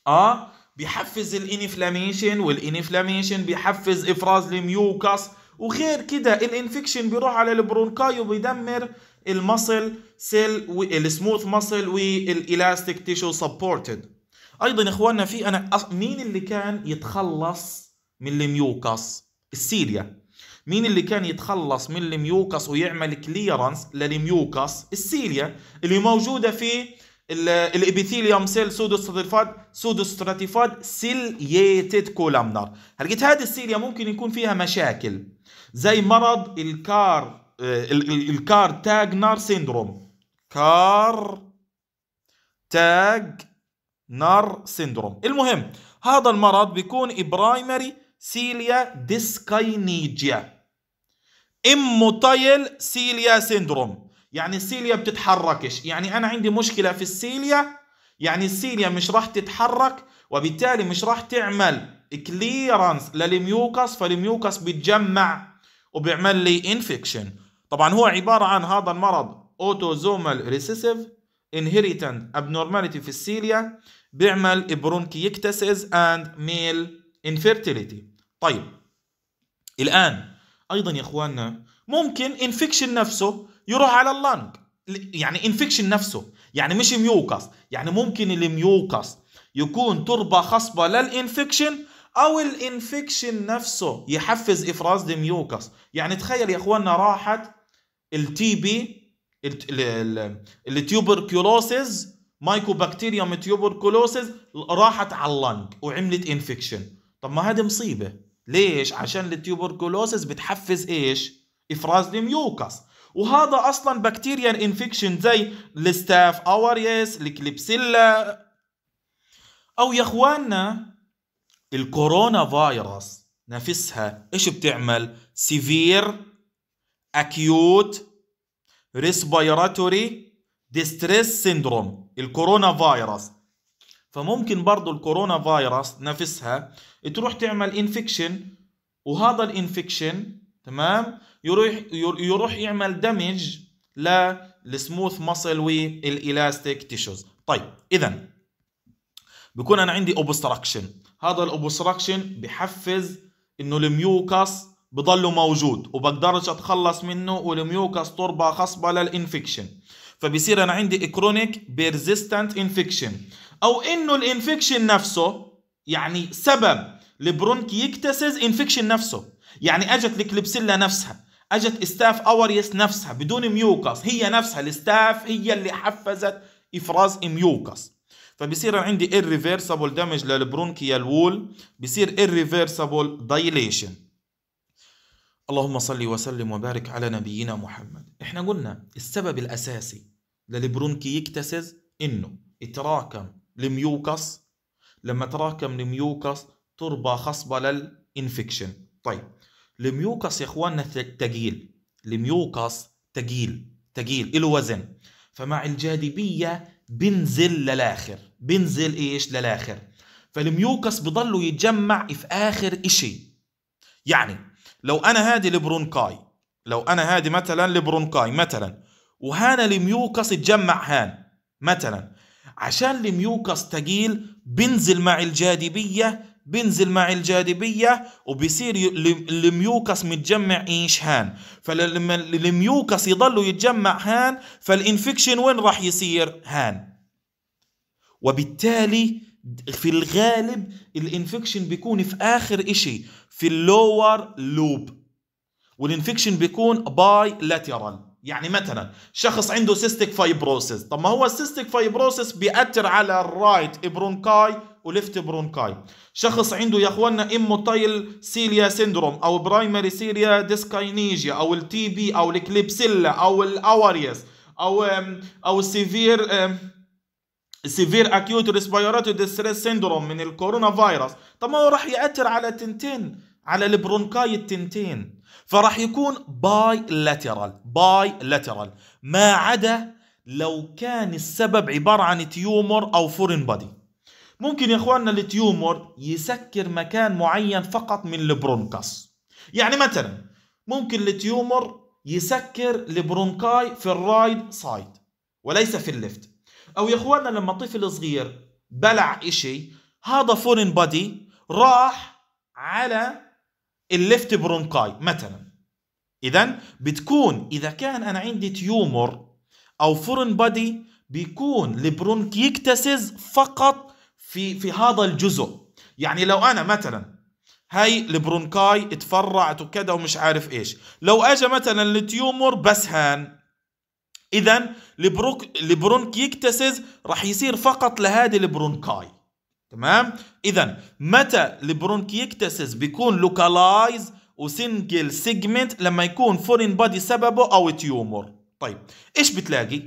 اه بيحفز الانفلاميشن والانفلاميشن بيحفز افراز الميوكس وغير كده الانفكشن بيروح على البرونكاي وبيدمر المصل سيل والسموث مصل والالاستيك تيشو سبورتد ايضا اخواننا في انا مين اللي كان يتخلص من الميوكس السيليا مين اللي كان يتخلص من الميوكس ويعمل كليرنس للميوكس السيليا اللي موجوده في الابيثيليوم سيل سودوستراتيفاد سودوستراتيفاد سيلييتد كولامنر هلقيت هذه السيليا ممكن يكون فيها مشاكل زي مرض الكار آه، الكار تاج نار سيندروم كار تاج نار سيندروم المهم هذا المرض بيكون برايمري سيليا ديسكاينيجيا طيل سيليا سيندروم يعني السيليا بتتحركش يعني انا عندي مشكله في السيليا يعني السيليا مش راح تتحرك وبالتالي مش راح تعمل كليرنس للميوكس فالميوكس بيتجمع وبيعمل لي انفكشن طبعا هو عباره عن هذا المرض اوتوزومال ريسيسيف انهيريتنت ابنورماليتي في السيليا بيعمل برونكيكتاسيز اند ميل انفيرتيليتي طيب الان ايضا يا اخواننا ممكن انفكشن نفسه يروح على اللنج يعني انفكشن نفسه يعني مش ميوكس يعني ممكن الميوكس يكون تربه خصبه للانفكشن او الانفكشن نفسه يحفز افراز الميوكس يعني تخيل يا اخواننا راحت التي بي التيوبركلوسز مايكوبكتيريوم تيوبركلوسز راحت على اللنج وعملت انفكشن طب ما هذه مصيبه ليش عشان التيوبركلوسز بتحفز ايش افراز الميوكس وهذا اصلا بكتيريا انفكشن زي الستاف اورياس الكليبسيلا او يا اخواننا الكورونا فيروس نفسها ايش بتعمل سيفير اكيوت ريسبيراتوري ديستريس سيندروم الكورونا فيروس فممكن برضو الكورونا فيروس نفسها تروح تعمل انفكشن وهذا الانفكشن تمام يروح يروح يعمل دمج للسموث ماسل والالاستيك تيشوز طيب اذا بكون انا عندي اوبستراكشن هذا الاوبستراكشن بحفز انه الميوكس بضله موجود وبقدرش اتخلص منه والميوكس تربه خصبه للانفكشن فبصير انا عندي كرونيك بيرزيستنت انفكشن او انه الانفكشن نفسه يعني سبب البرونك يكتسز انفكشن نفسه يعني اجت الكليبسيلا نفسها اجت ستاف اوريس نفسها بدون ميوكس هي نفسها الستاف هي اللي حفزت افراز ميوكس فبصير عندي irreversible دامج للبرونكيال وول بصير irreversible دايليشن اللهم صل وسلم وبارك على نبينا محمد احنا قلنا السبب الاساسي للبرونكي يكتسز انه اتراكم الميوكس لما تراكم الميوكس تربه خصبة للإنفكشن طيب الميوكس يا اخواننا تقيل الميوكس تقيل تقيل له وزن فمع الجاذبية بنزل للآخر بنزل ايش للاخر فالميوكس بضلوا يتجمع في اخر اشي يعني لو انا هادي البرونكاي لو انا هادي مثلا البرونكاي مثلا وهنا الميوكس اتجمع هان مثلا عشان الميوكس تقيل بنزل مع الجاذبية بنزل مع الجاذبية وبصير الميوكس متجمع ايش هان فلما الميوكس يضلوا يتجمع هان فالانفكشن وين راح يصير هان وبالتالي في الغالب الانفكشن بيكون في اخر اشي في اللور لوب والانفكشن بيكون باي لاترال يعني مثلا شخص عنده سيستيك فايبروسيس طب ما هو السيستيك فايبروسيس بيأثر على الرايت برونكاي وليفت برونكاي شخص عنده يا اخوانا اموتايل سيليا سيندروم او برايمري سيليا ديسكاينيجيا او التي بي او الكليبسيلا او الاوريس او او السيفير سيفير اكيوت ريسبيراتوري ديستريس سيندروم من الكورونا فيروس طب ما هو راح ياثر على تنتين على البرونكاي التنتين فراح يكون باي لاترال باي لاترال ما عدا لو كان السبب عباره عن تيومر او فورين بادي ممكن يا اخواننا التيومر يسكر مكان معين فقط من البرونكاس يعني مثلا ممكن التيومر يسكر البرونكاي في الرايد سايد وليس في الليفت او يا اخوانا لما طفل صغير بلع شيء هذا فورين بادي راح على اللفت برونكاي مثلا اذا بتكون اذا كان انا عندي تيومر او فورين بادي بيكون البرونك يكتسز فقط في في هذا الجزء يعني لو انا مثلا هاي البرونكاي اتفرعت وكذا ومش عارف ايش لو اجى مثلا التيومر بس هان اذا البروك البرونكيكتسز راح يصير فقط لهذه البرونكاي تمام اذا متى البرونكيكتسز بيكون لوكالايز وسنجل سيجمنت لما يكون فورين بادي سببه او تيومر طيب ايش بتلاقي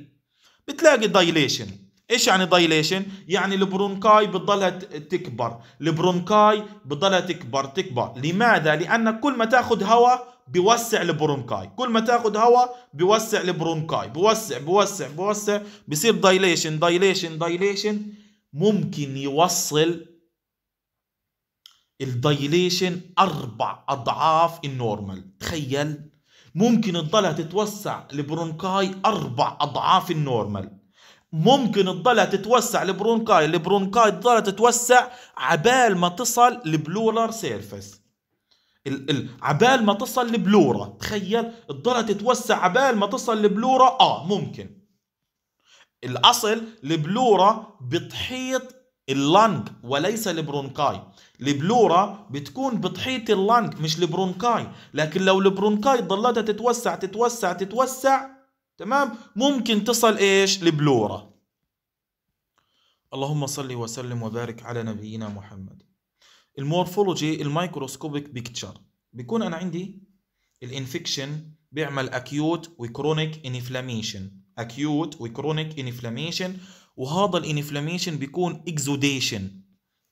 بتلاقي دايليشن ايش يعني دايليشن يعني البرونكاي بتضلها تكبر البرونكاي بتضلها تكبر تكبر لماذا لان كل ما تاخذ هواء بيوسع البرونكاي كل ما تاخذ هواء بيوسع البرونكاي بيوسع بيوسع بيوسع بصير دايليشن دايليشن دايليشن ممكن يوصل الدايليشن اربع اضعاف النورمال تخيل ممكن تضلها تتوسع البرونكاي اربع اضعاف النورمال ممكن تضلها تتوسع البرونكاي البرونكاي تضلها تتوسع عبال ما تصل البلورال سيرفس عبال ما تصل البلورة تخيل تضلها تتوسع عبال ما تصل البلورة اه ممكن الاصل البلورة بتحيط اللنج وليس البرونكاي البلورة بتكون بتحيط اللنج مش البرونكاي لكن لو البرونكاي ضلتها تتوسع تتوسع تتوسع تمام ممكن تصل ايش لبلورة اللهم صل وسلم وبارك على نبينا محمد المورفولوجي المايكروسكوبيك بيكتشر بيكون انا عندي الانفكشن بيعمل اكيوت وكرونيك انفلاميشن اكيوت وكرونيك انفلاميشن وهذا الانفلاميشن بيكون اكزوديشن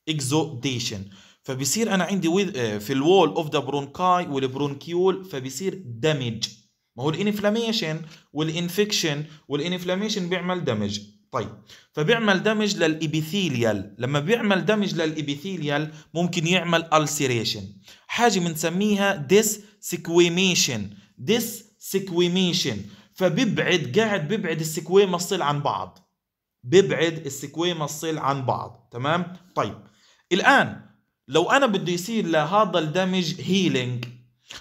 اكزوديشن فبصير انا عندي في الوول اوف ذا برونكاي والبرونكيول فبصير دمج ما هو الانفلاميشن والانفكشن والانفلاميشن بيعمل دمج طيب فبيعمل دمج للابيثيليال لما بيعمل دمج للابيثيليال ممكن يعمل السيريشن حاجه بنسميها ديس سكويميشن ديس سكويميشن فبيبعد قاعد بيبعد السكويما الصيل عن بعض بيبعد السكويما الصيل عن بعض تمام طيب الان لو انا بده يصير لهذا الدمج هيلينج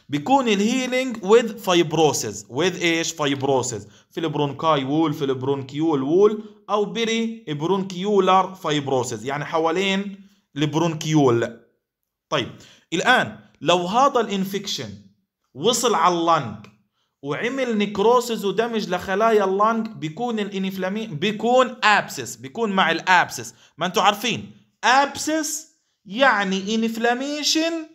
بيكون الهيلينج وذ فايبروسز وذ ايش فايبروسز في البرونكاي وول في البرونكيول وول او بيري برونكيولار فايبروسز يعني حوالين البرونكيول طيب الان لو هذا الانفكشن وصل على اللنج وعمل نكروسز ودمج لخلايا اللنج بيكون الانفلامي بيكون ابسس بيكون مع الابسس ما انتم عارفين ابسس يعني انفلاميشن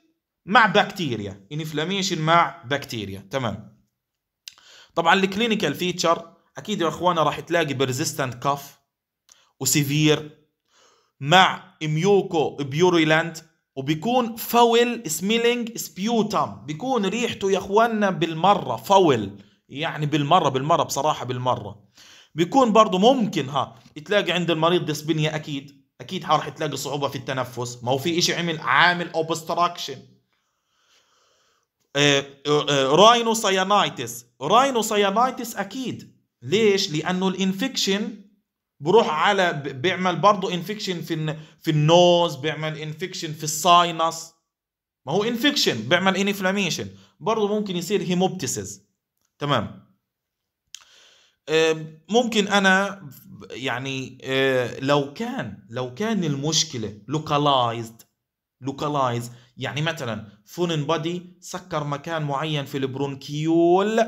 مع بكتيريا انفلاميشن مع بكتيريا تمام طبعا الكلينيكال فيتشر اكيد يا اخوانا راح تلاقي بيرزيستنت كاف وسيفير مع اميوكو بيوريلاند وبيكون فول سميلينج سبيوتم بيكون ريحته يا اخوانا بالمره فول يعني بالمره بالمره بصراحه بالمره بيكون برضه ممكن ها تلاقي عند المريض ديسبينيا اكيد اكيد راح تلاقي صعوبه في التنفس ما هو في شيء عمل عامل اوبستراكشن راينوسايانايتس آه، آه، راينوسايانايتس اكيد ليش لانه الانفكشن بروح على بيعمل برضه انفكشن في في النوز بيعمل انفكشن في الساينس ما هو انفكشن بيعمل انفلاميشن برضه ممكن يصير هيموبتيسز تمام آه، ممكن انا يعني لو كان لو كان المشكله لوكالايزد لوكالايز يعني مثلا فونن بادي سكر مكان معين في البرونكيول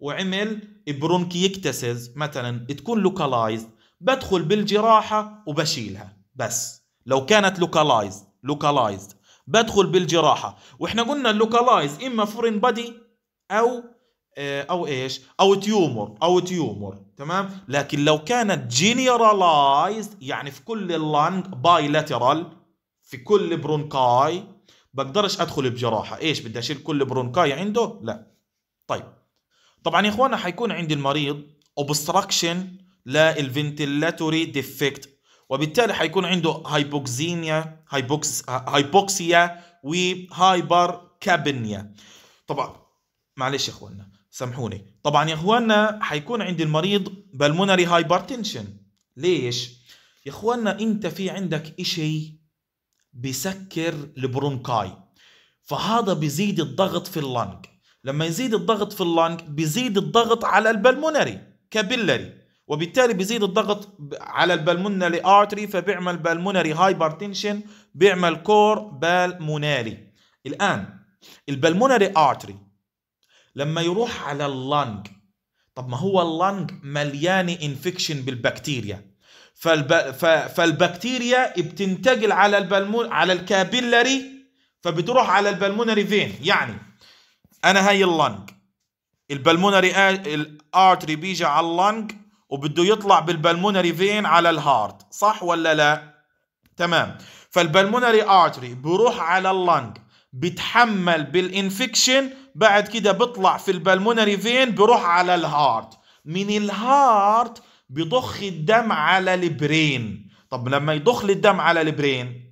وعمل برونكيكتسز مثلا تكون لوكالايز بدخل بالجراحة وبشيلها بس لو كانت لوكالايز لوكالايز بدخل بالجراحة واحنا قلنا اللوكالايز اما فورين بادي او آه، او ايش او تيومر او تيومر تمام لكن لو كانت جينيرالايز يعني في كل باي لاترال في كل برونكاي بقدرش ادخل بجراحه ايش بدي اشيل كل برونكاي عنده لا طيب طبعا يا اخوانا حيكون عند المريض اوبستراكشن للفنتيلاتوري ديفكت وبالتالي حيكون عنده هايبوكسينيا هايبوكس هايبوكسيا وهايبر كابنيا طبعا معلش يا اخوانا سامحوني طبعا يا اخوانا حيكون عند المريض بالمونري هايبرتنشن ليش يا اخوانا انت في عندك شيء بسكر البرونكاي فهذا بيزيد الضغط في اللنج لما يزيد الضغط في اللنج بيزيد الضغط على البلمونري كابيلري وبالتالي بيزيد الضغط على البلمونري ارتري فبيعمل بالمونري هايبرتنشن بيعمل كور بالمونالي الان البلمونري ارتري لما يروح على اللنج طب ما هو اللنج مليان انفكشن بالبكتيريا فالب... ف... فالبكتيريا بتنتقل على البلمون على الكابيلاري فبتروح على البلمونري فين يعني انا هاي اللنج البلمونري الارتري بيجي على اللنج وبده يطلع بالبلمونري فين على الهارت صح ولا لا تمام فالبلمونري ارتري بروح على اللنج بتحمل بالانفكشن بعد كده بطلع في البلمونري فين بروح على الهارت من الهارت بيضخ الدم على البرين طب لما يضخ الدم على البرين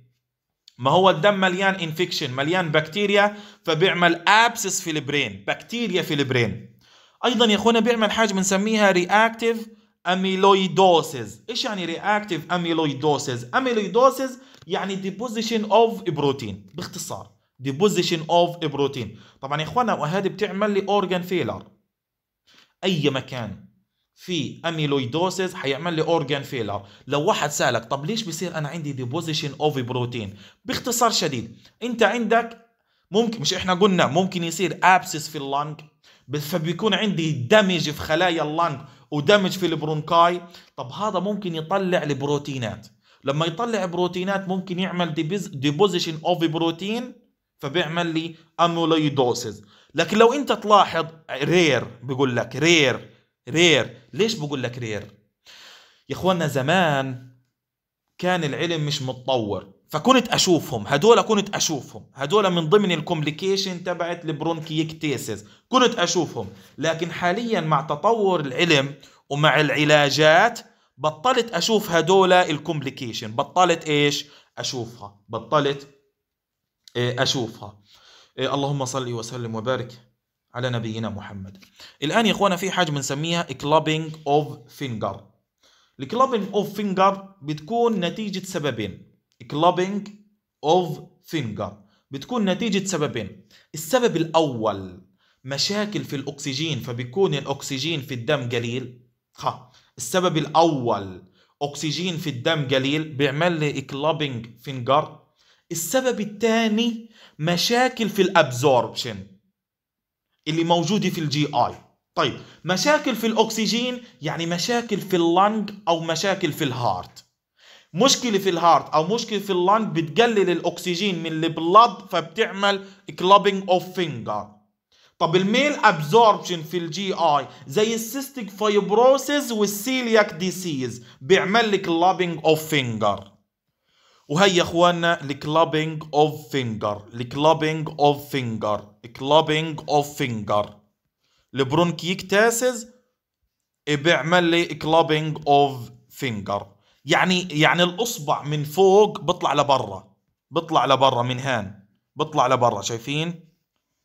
ما هو الدم مليان انفكشن مليان بكتيريا فبيعمل ابسس في البرين بكتيريا في البرين ايضا يا اخوانا بيعمل حاجه بنسميها رياكتيف اميلويدوسيس ايش يعني رياكتيف اميلويدوسيس اميلويدوسيس يعني ديبوزيشن اوف بروتين باختصار ديبوزيشن اوف بروتين طبعا يا اخوانا وهذه بتعمل لي اورجان فيلر اي مكان في اميلويدوسيس حيعمل لي اورجان فيلر لو واحد سالك طب ليش بصير انا عندي ديبوزيشن اوف بروتين باختصار شديد انت عندك ممكن مش احنا قلنا ممكن يصير ابسس في اللنج فبيكون عندي دمج في خلايا اللنج ودمج في البرونكاي طب هذا ممكن يطلع البروتينات لما يطلع بروتينات ممكن يعمل ديبوزيشن اوف بروتين فبيعمل لي اميلويدوسيس لكن لو انت تلاحظ رير بيقول لك رير رير ليش بقول لك رير يا اخوانا زمان كان العلم مش متطور فكنت اشوفهم هدول كنت اشوفهم هدول من ضمن الكومبليكيشن تبعت البرونكيكتيسز كنت اشوفهم لكن حاليا مع تطور العلم ومع العلاجات بطلت اشوف هدول الكومبليكيشن بطلت ايش اشوفها بطلت إيه، اشوفها إيه، اللهم صل وسلم وبارك على نبينا محمد الآن يا إخوانا في حاجة بنسميها كلابينج أوف فينجر الكلابينج أوف فينجر بتكون نتيجة سببين كلابينج أوف فينجر بتكون نتيجة سببين السبب الأول مشاكل في الأكسجين فبيكون الأكسجين في الدم قليل ها السبب الأول أكسجين في الدم قليل بيعمل لي كلابينج فينجر السبب الثاني مشاكل في الأبزوربشن اللي موجوده في الجي اي طيب مشاكل في الاكسجين يعني مشاكل في اللنج او مشاكل في الهارت مشكله في الهارت او مشكله في اللنج بتقلل الاكسجين من البلد فبتعمل كلابينج اوف فينجر طب الميل ابزوربشن في الجي اي زي السيستيك فايبروسيس والسيلياك ديسيز بيعمل لك لابنج اوف فينجر وهي يا اخواننا الكلابينج اوف فينجر الكلابينج اوف فينجر كلابينج اوف فينجر البرونكيكتاسز بيعمل لي كلابينج اوف فينجر يعني يعني الاصبع من فوق بطلع لبرا بطلع لبرا من هان بطلع لبرا شايفين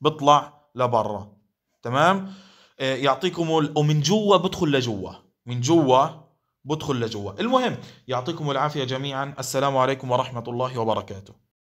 بطلع لبرا تمام آه، يعطيكم ومن جوا بدخل لجوا من جوا بدخل لجوا المهم يعطيكم العافية جميعا السلام عليكم ورحمة الله وبركاته